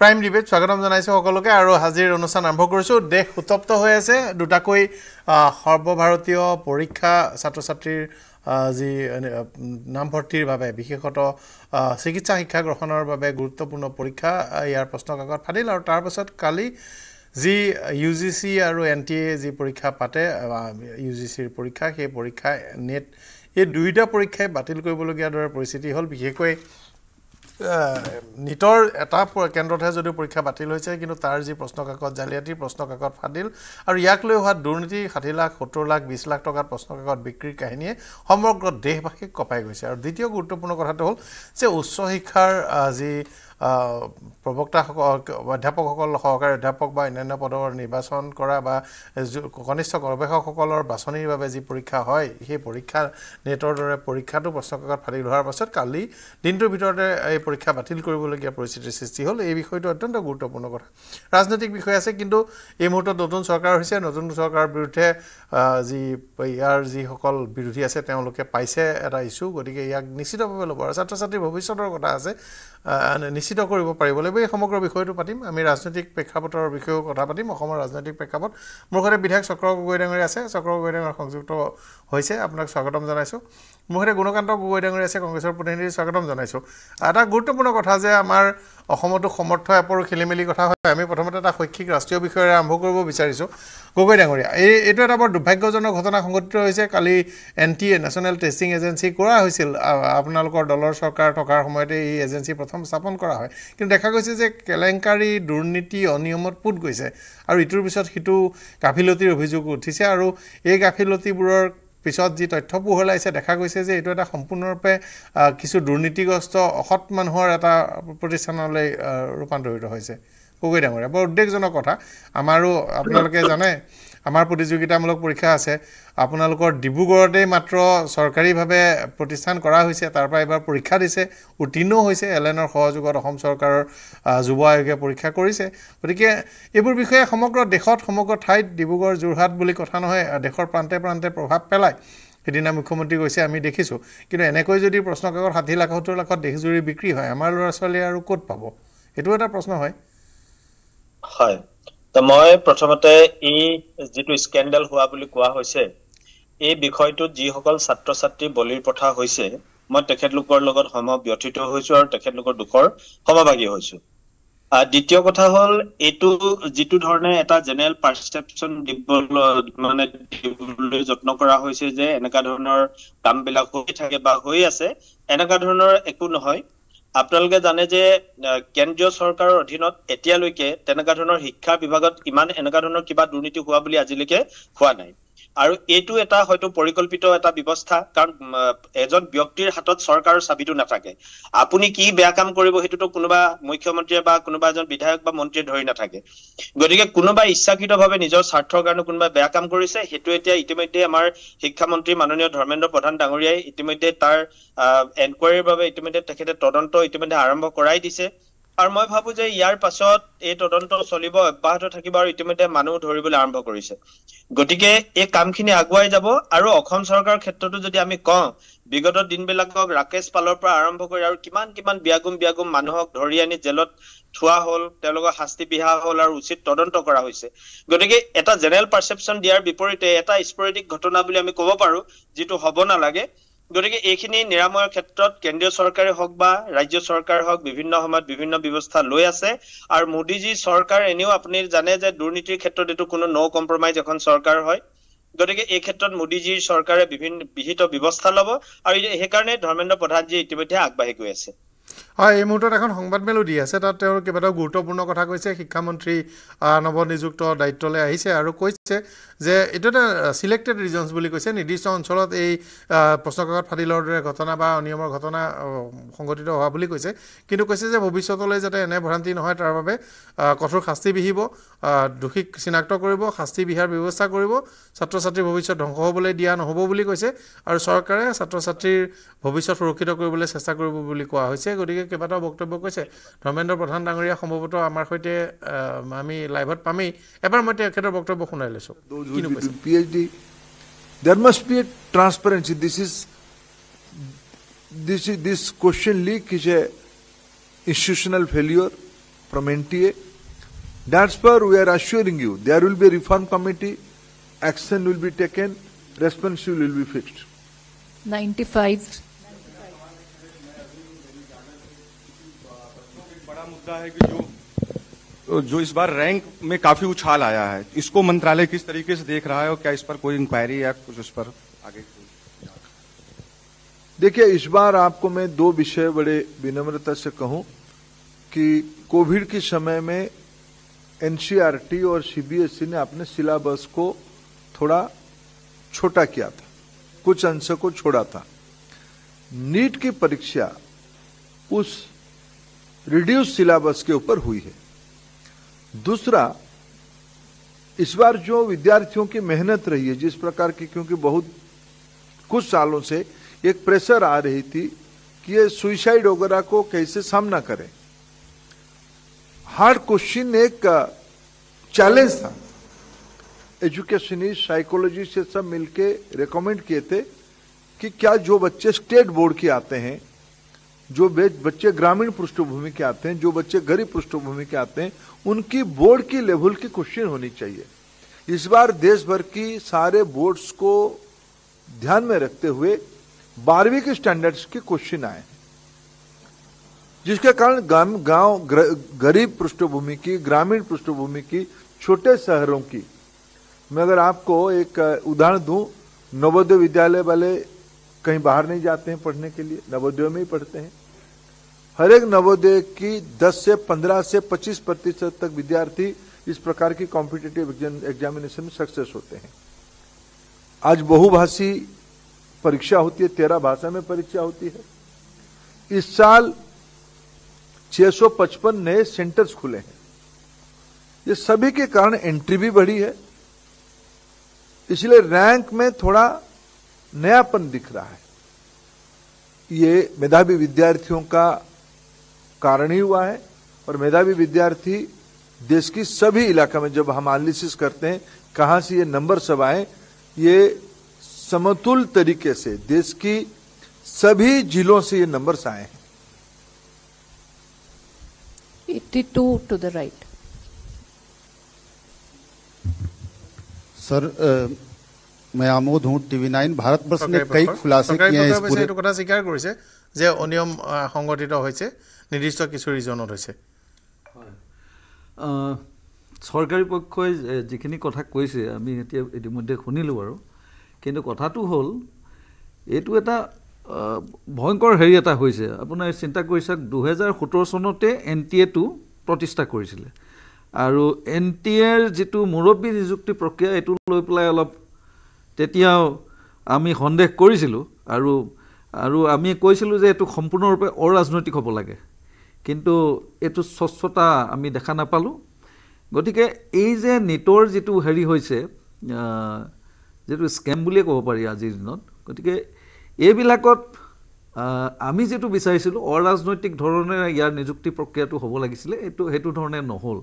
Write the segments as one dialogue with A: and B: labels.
A: Prime debate স্বাগতম জনাইছোঁ সকলোকে আৰু আজিৰ অনুষ্ঠান আৰম্ভ কৰিছোঁ দেশ উত্তপ্ত হৈ আছে দুটাকৈ সৰ্বভাৰতীয় পৰীক্ষা ছাত্ৰ ছাত্ৰীৰ যি নামভৰ্তিৰ বাবে বিশেষত চিকিৎসা শিক্ষা গ্ৰহণৰ বাবে গুৰুত্বপূৰ্ণ পৰীক্ষা ইয়াৰ প্ৰশ্ন কাকত ফাটিল আৰু তাৰপাছত কালি যি ইউ জি চি আৰু এন টি এ যি পৰীক্ষা পাতে ইউ জি চিৰ পৰীক্ষা সেই পৰীক্ষা নেট এই দুয়োটা পৰীক্ষাই বাতিল কৰিবলগীয়া দৰে পৰিস্থিতি হ'ল বিশেষকৈ নীটৰ এটা কেন্দ্ৰতহে যদিও পৰীক্ষা বাতিল হৈছে কিন্তু তাৰ যি প্ৰশ্নকাকত জালিয়াতি কাকত ফাটিল আৰু ইয়াক লৈ হোৱা দুৰ্নীতি ষাঠি লাখ সত্তৰ লাখ বিছ লাখ টকাৰ প্ৰশ্নকাকত বিক্ৰীৰ কাহিনীয়ে সমগ্ৰ দেশবাসীক কঁপাই গৈছে আৰু দ্বিতীয় গুৰুত্বপূৰ্ণ কথাটো হ'ল যে উচ্চ শিক্ষাৰ যি প্ৰবক্তাসকল অধ্যাপকসকল সহকাৰী অধ্যাপক বা অন্যান্য পদৰ নিৰ্বাচন কৰা বা কনিষ্ঠ গৱেষকসকলৰ বাছনিৰ বাবে যি পৰীক্ষা হয় সেই পৰীক্ষা নেটৰ দৰে পৰীক্ষাটো প্ৰশ্নকাকত ফাটি লোৱাৰ পাছত কালি দিনটোৰ ভিতৰতে এই পৰীক্ষা বাতিল কৰিবলগীয়া পৰিস্থিতিৰ সৃষ্টি হ'ল এই বিষয়টো অত্যন্ত গুৰুত্বপূৰ্ণ কথা ৰাজনৈতিক বিষয় আছে কিন্তু এই মুহূৰ্তত নতুন চৰকাৰ হৈছে নতুন চৰকাৰৰ বিৰুদ্ধে যি ইয়াৰ যিসকল বিৰোধী আছে তেওঁলোকে পাইছে এটা ইছ্যু গতিকে ইয়াক নিশ্চিতভাৱে ল'ব আৰু ছাত্ৰ ছাত্ৰীৰ ভৱিষ্যতৰ কথা আছে নিশ্চিত কৰিব পাৰিব লাগিব এই সমগ্ৰ বিষয়টো পাতিম আমি ৰাজনৈতিক প্ৰেক্ষাপটৰ বিষয়েও কথা পাতিম অসমৰ ৰাজনৈতিক প্ৰেক্ষাপট মোৰ ঘৰতে বিধায়ক চক্ৰ গগৈ ডাঙৰীয়া আছে চক্ৰ গগৈ ডাঙৰীয়া সংযুক্ত হৈছে আপোনাক স্বাগতম জনাইছোঁ মোৰ সৈতে গুণকান্ত গগৈ ডাঙৰীয়া আছে কংগ্ৰেছৰ প্ৰতিনিধি স্বাগতম জনাইছোঁ এটা গুৰুত্বপূৰ্ণ কথা যে আমাৰ অসমতো সমৰ্থ এপৰো খেলিমেলি কথা হয় আমি প্ৰথমতে এটা শৈক্ষিক ৰাষ্ট্ৰীয় বিষয়েৰে আৰম্ভ কৰিব বিচাৰিছোঁ গগৈ ডাঙৰীয়া এই এইটো এটা বৰ দুৰ্ভাগ্যজনক ঘটনা সংঘটিত হৈছে কালি N T A national testing agency কৰা হৈছিল আপোনালোকৰ দলৰ চৰকাৰ থকাৰ সময়তে এই এজেঞ্চি প্ৰথম স্থাপন কৰা হয় কিন্তু দেখা গৈছে যে কেলেংকাৰী দুৰ্নীতি অনিয়মত পোত গৈছে আৰু ইটোৰ পিছত সিটো গাফিলতিৰ অভিযোগ উঠিছে আৰু এই গাফিলতিবোৰৰ পিছত যি তথ্য পোহৰলাইছে দেখা গৈছে যে এইটো এটা সম্পূৰ্ণৰূপে কিছু দুৰ্নীতিগ্ৰস্ত অসৎ মানুহৰ এটা প্ৰতিষ্ঠানলৈ ৰূপান্তৰিত হৈছে গগৈ ডাঙৰীয়া বৰ উদ্বেগজনক কথা আমাৰো আপোনালোকে জানে আমাৰ প্ৰতিযোগিতামূলক পৰীক্ষা আছে আপোনালোকৰ ডিব্ৰুগড়তেই মাত্ৰ চৰকাৰীভাৱে প্ৰতিষ্ঠান কৰা হৈছে তাৰপৰা এইবাৰ পৰীক্ষা দিছে উত্তীৰ্ণ হৈছে এল এনৰ সহযোগত অসম চৰকাৰৰ যুৱ আয়োগে পৰীক্ষা কৰিছে গতিকে এইবোৰ বিষয়ে সমগ্ৰ দেশত সমগ্ৰ ঠাইত ডিব্ৰুগড় যোৰহাট বুলি কথা নহয় দেশৰ প্ৰান্তে প্ৰান্তে প্ৰভাৱ পেলায় সেইদিনা মুখ্যমন্ত্ৰী গৈছে আমি দেখিছোঁ কিন্তু এনেকৈ যদি প্ৰশ্ন কাকত ষাঠি লাখ সত্তৰ লাখত দেশজুৰি বিক্ৰী হয় আমাৰ ল'ৰা ছোৱালীয়ে আৰু ক'ত পাব সেইটো এটা প্ৰশ্ন হয়
B: হয় তো মই প্ৰথমতে এই যিটো স্কেণ্ডেল হোৱা বুলি কোৱা হৈছে এই বিষয়টোত যিসকল ছাত্ৰ ছাত্ৰী বলিৰ পঠা হৈছে মই তেখেতলোকৰ লগত সময় ব্যথিত হৈছো আৰু তেখেতলোকৰ দুখৰ সমভাগী হৈছো দ্বিতীয় কথা হ'ল এইটো যিটো ধৰণে এটা জেনেৰেল পাৰ্চেপশ্যন দিব মানে দিবলৈ যত্ন কৰা হৈছে যে এনেকুৱা ধৰণৰ কামবিলাক হৈ থাকে বা হৈ আছে এনেকুৱা ধৰণৰ একো নহয় আপোনালোকে জানে যে কেন্দ্ৰীয় চৰকাৰৰ অধীনত এতিয়ালৈকে তেনেকুৱা ধৰণৰ শিক্ষা বিভাগত ইমান এনেকুৱা ধৰণৰ কিবা দুৰ্নীতি হোৱা বুলি আজিলৈকে হোৱা নাই আৰু এইটো এটা হয়তো পৰিকল্পিত এটা ব্যৱস্থা কাৰণ এজন ব্যক্তিৰ হাতত চৰকাৰৰ চাবিটো নাথাকে আপুনি কি বেয়া কাম কৰিব সেইটোতো কোনোবা মুখ্যমন্ত্ৰীয়ে বা কোনোবা এজন বিধায়ক বা মন্ত্ৰীয়ে ধৰি নাথাকে গতিকে কোনোবাই ইচ্ছাকৃতভাৱে নিজৰ স্বাৰ্থৰ কাৰণে কোনোবাই বেয়া কাম কৰিছে সেইটো এতিয়া ইতিমধ্যে আমাৰ শিক্ষামন্ত্ৰী মাননীয় ধৰ্মেন্দ্ৰ প্ৰধান ডাঙৰীয়াই ইতিমধ্যে তাৰ আহ এনকোৱাৰীৰ বাবে ইতিমধ্যে তেখেতে তদন্ত ইতিমধ্যে আৰম্ভ কৰাই দিছে আৰু মই ভাবো যে ইয়াৰ পাছত এই তদন্ত চলিব অব্যাহত থাকিব আৰু ইতিমধ্যে মানুহ ধৰিবলৈ আৰম্ভ কৰিছে গতিকে এই কামখিনি আগুৱাই যাব আৰু অসম চৰকাৰৰ ক্ষেত্ৰতো যদি আমি কওঁ বিগত দিনবিলাকক ৰাকেশ পালৰ পৰা আৰম্ভ কৰি আৰু কিমান কিমান বিয়াগুম বিয়াগুম মানুহক ধৰি আনি জেলত থোৱা হ'ল তেওঁলোকৰ শাস্তি বিহা হ'ল আৰু উচিত তদন্ত কৰা হৈছে গতিকে এটা জেনেৰেল পাৰ্চেপশ্যন দিয়াৰ বিপৰীতে এটা স্পৰেটিক ঘটনা বুলি আমি ক'ব পাৰো যিটো হ'ব নালাগে গতিকে এইখিনি নিৰাময়ৰ ক্ষেত্ৰত কেন্দ্ৰীয় চৰকাৰে হওক বা ৰাজ্য চৰকাৰে হওক বিভিন্ন সময়ত বিভিন্ন ব্যৱস্থা লৈ আছে আৰু মোদীজী চৰকাৰ এনেও আপুনি জানে যে দুৰ্নীতিৰ ক্ষেত্ৰত এইটো কোনো ন' কম্প্ৰমাইজ এখন চৰকাৰ হয় গতিকে এই ক্ষেত্ৰত মোদীজীৰ চৰকাৰে বিভিন্ন বিহিত ব্যৱস্থা ল'ব আৰু সেইকাৰণে ধৰ্মেন্দ্ৰ প্ৰধানজী ইতিমধ্যে আগবাঢ়ি গৈ আছে
A: হয় এই মুহূৰ্তত এখন সংবাদমেলো দি আছে তাত তেওঁ কেইবাটাও গুৰুত্বপূৰ্ণ কথা কৈছে শিক্ষামন্ত্ৰী নৱনিযুক্ত দায়িত্বলৈ আহিছে আৰু কৈছে যে এইটো এটা চিলেক্টেড ৰিজনছ বুলি কৈছে নিৰ্দিষ্ট অঞ্চলত এই প্ৰশ্নকাকত ফাটিলৰ দৰে ঘটনা বা অনিয়মৰ ঘটনা সংঘটিত হোৱা বুলি কৈছে কিন্তু কৈছে যে ভৱিষ্যতলৈ যাতে এনে ভ্ৰান্তি নহয় তাৰ বাবে কঠোৰ শাস্তি বিহিব দোষীক চিনাক্ত কৰিব শাস্তি বিহাৰ ব্যৱস্থা কৰিব ছাত্ৰ ছাত্ৰীৰ ভৱিষ্যত ধ্বংস হ'বলৈ দিয়া নহ'ব বুলি কৈছে আৰু চৰকাৰে ছাত্ৰ ছাত্ৰীৰ ভৱিষ্যত সুৰক্ষিত কৰিবলৈ চেষ্টা কৰিব বুলি কোৱা হৈছে গতিকে কেইবাটাও বক্তব্য কৈছে ধৰ্মেন্দ্ৰ প্ৰধান ডাঙৰীয়া সম্ভৱতঃ আমাৰ সৈতে আমি লাইভত পামেই এবাৰ মই তেখেতৰ বক্তব্য শুনাই লৈছোঁ
C: P H D there must be a transparency this is this is this question leak is a institutional failure from N T A that far we are assuring you there will be reform committee action will be taken responsible will be fixed
D: ninety five
C: लगता है कि जो जो इस बार rank में काफी उछाल
E: आया है इसको मंत्रालय किस तरीके से देख रहा है और क्या इस पर कोई इंक्वायरी या कुछ उस पर
C: आगे देखिए इस बार आपको मैं दो विषय बड़े विनम्रता से कहूं कि कोविड के समय में एनसीआरटी और सीबीएसई ने अपने सिलेबस को थोड़ा छोटा किया था कुछ अंश को छोड़ा था नीट की परीक्षा उस रिड्यूस सिलेबस के ऊपर हुई है दूसरा इस बार जो विद्यार्थियों की मेहनत रही है जिस प्रकार की क्योंकि बहुत कुछ सालों से एक प्रेशर आ रही थी कि ये सुइसाइड वगैरह को कैसे सामना करें हार्ड क्वेश्चन एक चैलेंज था एजुकेशनिस्ट साइकोलॉजिस्ट ये सब मिलके रिकमेंड किए थे कि क्या जो बच्चे स्टेट बोर्ड के आते हैं जो बच्चे ग्रामीण पृष्ठभूमि के आते हैं जो बच्चे गरीब पृष्ठभूमि के आते हैं उनकी बोर्ड की लेवल की क्वेश्चन होनी चाहिए इस बार देश भर की सारे बोर्ड्स को ध्यान में रखते हुए बारहवीं के स्टैंडर्ड्स के क्वेश्चन आए जिसके कारण गांव गांव गरीब पृष्ठभूमि की ग्रामीण पृष्ठभूमि की छोटे शहरों की मैं अगर आपको एक उदाहरण दू नवोदय विद्यालय वाले कहीं बाहर नहीं जाते हैं पढ़ने के लिए नवोदय में ही पढ़ते हैं हर एक नवोदय की 10 से 15 से 25 प्रतिशत तक विद्यार्थी इस प्रकार की कॉम्पिटेटिव एग्जामिनेशन में सक्सेस होते हैं आज बहुभाषी परीक्षा होती है तेरह भाषा में परीक्षा होती है इस साल 655 नए सेंटर्स खुले हैं ये सभी के कारण एंट्री भी बढ़ी है इसलिए रैंक में थोड़ा नयापन दिख रहा है ये मेधावी विद्यार्थियों का कारण ही हुआ है और मेधावी विद्यार्थी देश की सभी इलाका में जब हम एनालिसिस करते हैं कहां से ये नंबर सब आए ये समतुल तरीके से देश की सभी जिलों से ये नंबर आए हैं
A: राइट
E: सर the মই আমোদ হওঁ টি ভি নাইন ভাৰতবৰ্ষে কেই খুলাছে এইটো
A: কথা স্বীকাৰ কৰিছে যে অনিয়ম সংগঠিত হৈছে নিৰ্দিষ্ট কিছু ৰিজনত হৈছে চৰকাৰী পক্ষই
D: যিখিনি কথা কৈছে আমি এতিয়া ইতিমধ্যে শুনিলোঁ আৰু কিন্তু কথাটো হ'ল এইটো এটা ভয়ংকৰ হেৰি এটা হৈছে আপোনাৰ চিন্তা কৰি চাওক দুহেজাৰ সোতৰ চনতে এন টি এটো প্ৰতিষ্ঠা কৰিছিলে আৰু এন টি এৰ যিটো মুৰব্বী নিযুক্তি প্ৰক্ৰিয়া এইটো লৈ পেলাই অলপ তেতিয়াও আমি সন্দেহ কৰিছিলোঁ আৰু আৰু আমি কৈছিলোঁ যে এইটো সম্পূৰ্ণৰূপে অৰাজনৈতিক হ'ব লাগে কিন্তু এইটো স্বচ্ছতা আমি দেখা নাপালোঁ গতিকে এই যে নেটৰ যিটো হেৰি হৈছে যিটো স্কেম বুলিয়ে ক'ব পাৰি আজিৰ দিনত গতিকে এইবিলাকত আমি যিটো বিচাৰিছিলোঁ অৰাজনৈতিক ধৰণে ইয়াৰ নিযুক্তি প্ৰক্ৰিয়াটো হ'ব লাগিছিলে এইটো সেইটো ধৰণে নহ'ল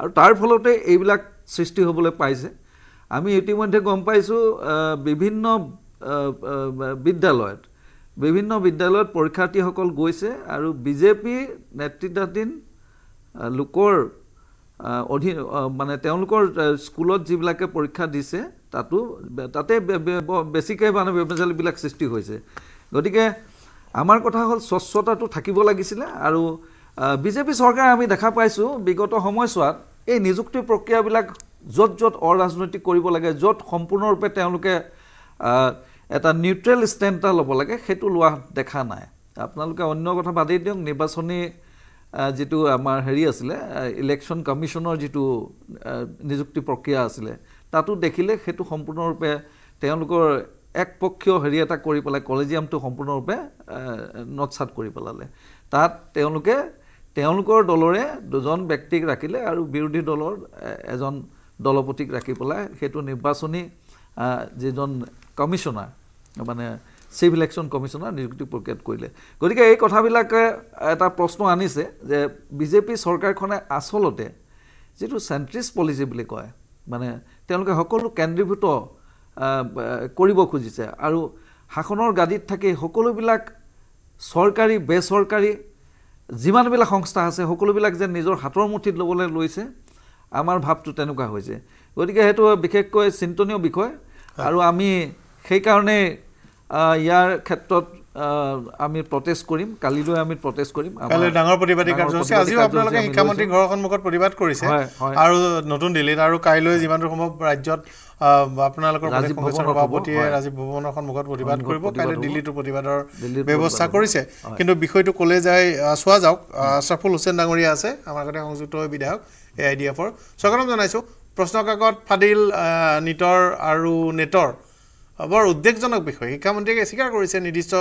D: আৰু তাৰ ফলতে এইবিলাক সৃষ্টি হ'বলৈ পাইছে আমি ইতিমধ্যে গম পাইছোঁ বিভিন্ন বিদ্যালয়ত বিভিন্ন বিদ্যালয়ত পৰীক্ষাৰ্থীসকল গৈছে আৰু বিজেপি নেতৃত্বাধীন লোকৰ অধীন মানে তেওঁলোকৰ স্কুলত যিবিলাকে পৰীক্ষা দিছে তাতো তাতে বেছিকৈ মানে বেমেজালিবিলাক সৃষ্টি হৈছে গতিকে আমাৰ কথা হ'ল স্বচ্ছতাটো থাকিব লাগিছিলে আৰু বিজেপি চৰকাৰে আমি দেখা পাইছোঁ বিগত সময়ছোৱাত এই নিযুক্তি প্ৰক্ৰিয়াবিলাক য'ত য'ত অৰাজনৈতিক কৰিব লাগে য'ত সম্পূৰ্ণৰূপে তেওঁলোকে এটা নিউট্ৰেল ষ্টেণ্ড এটা ল'ব লাগে সেইটো লোৱা দেখা নাই আপোনালোকে অন্য কথা বাদেই দিয়ক নিৰ্বাচনী যিটো আমাৰ হেৰি আছিলে ইলেকশ্যন কমিশ্যনৰ যিটো নিযুক্তি প্ৰক্ৰিয়া আছিলে তাতো দেখিলে সেইটো সম্পূৰ্ণৰূপে তেওঁলোকৰ একপক্ষীয় হেৰি এটা কৰি পেলাই কলেজিয়ামটো সম্পূৰ্ণৰূপে নটছাট কৰি পেলালে তাত তেওঁলোকে তেওঁলোকৰ দলৰে দুজন ব্যক্তিক ৰাখিলে আৰু বিৰোধী দলৰ এজন দলপতিক ৰাখি পেলাই সেইটো নিৰ্বাচনী যিজন কমিশ্যনাৰ মানে চিভিল ইলেকশ্যন কমিশ্যনাৰ নিযুক্তি প্ৰক্ৰিয়াত কৰিলে গতিকে এই কথাবিলাকে এটা প্ৰশ্ন আনিছে যে বিজেপি চৰকাৰখনে আচলতে যিটো চেণ্ট্ৰিষ্ট পলিচি বুলি কয় মানে তেওঁলোকে সকলো কেন্দ্ৰীভূত কৰিব খুজিছে আৰু শাসনৰ গাদীত থাকি সকলোবিলাক চৰকাৰী বেচৰকাৰী যিমানবিলাক সংস্থা আছে সকলোবিলাক যেন নিজৰ হাতৰ মুঠিত ল'বলৈ লৈছে আমাৰ ভাৱটো তেনেকুৱা হৈছে গতিকে সেইটো বিশেষকৈ চিন্তনীয় বিষয় আৰু আমি সেইকাৰণে ইয়াৰ ক্ষেত্ৰত আমি প্ৰটেষ্ট কৰিম কালিলৈ আমি প্ৰটেষ্ট কৰিম ডাঙৰ প্ৰতিবাদী কাৰ্যসূচী আজিও আপোনালোকে শিক্ষামন্ত্ৰী
A: ঘৰৰ সন্মুখত প্ৰতিবাদ কৰিছে আৰু নতুন দিল্লীত আৰু কাইলৈ যিমানটো সম্ভৱ ৰাজ্যত আপোনালোকৰ কংগ্ৰেছৰ সভাপতিয়ে ৰাজীৱ ভৱনৰ সন্মুখত প্ৰতিবাদ কৰিব কাইলৈ দিল্লীতো প্ৰতিবাদৰ ব্যৱস্থা কৰিছে কিন্তু বিষয়টো ক'লে যায় চোৱা যাওক আশ্ৰাফুল হুছেইন ডাঙৰীয়া আছে আমাৰ সৈতে সংযুক্ত বিধায়ক এ আই ডি এফৰ স্বাগতম জনাইছোঁ প্ৰশ্নকাকত ফাদিল নীটৰ আৰু নেটৰ বৰ উদ্বেগজনক বিষয় শিক্ষামন্ত্ৰীয়ে স্বীকাৰ কৰিছে নিৰ্দিষ্ট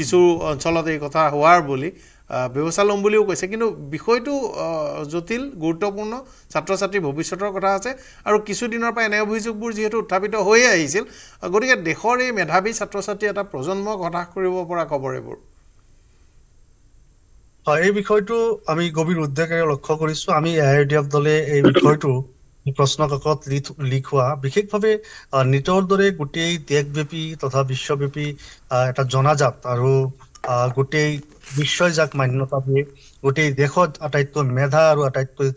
A: কিছু অঞ্চলত এই কথা হোৱাৰ বুলি ব্যৱস্থা ল'ম বুলিও কৈছে কিন্তু বিষয়টো জটিল গুৰুত্বপূৰ্ণ ছাত্ৰ ছাত্ৰীৰ ভৱিষ্যতৰ কথা আছে আৰু কিছুদিনৰ পৰা এনে অভিযোগবোৰ যিহেতু উত্থাপিত হৈয়ে আহিছিল গতিকে দেশৰ এই মেধাৱী ছাত্ৰ ছাত্ৰী এটা প্ৰজন্মক হতাশ কৰিব পৰা খবৰ এইবোৰ
E: হয় এই বিষয়টো আমি গভীৰ উদ্বেগেৰে লক্ষ্য কৰিছো আমি এ আই ডি এফ দলে এই বিষয়টো প্ৰশ্ন কাকত লিখোৱা বিশেষভাৱে নীটৰ দৰে গোটেই দেশব্যাপী তথা বিশ্বব্যাপী এটা জনাজাত আৰু গোটেই বিশ্বই যাক মান্যতা দিয়ে গোটেই দেশত আটাইতকৈ মেধা আৰু আটাইতকৈ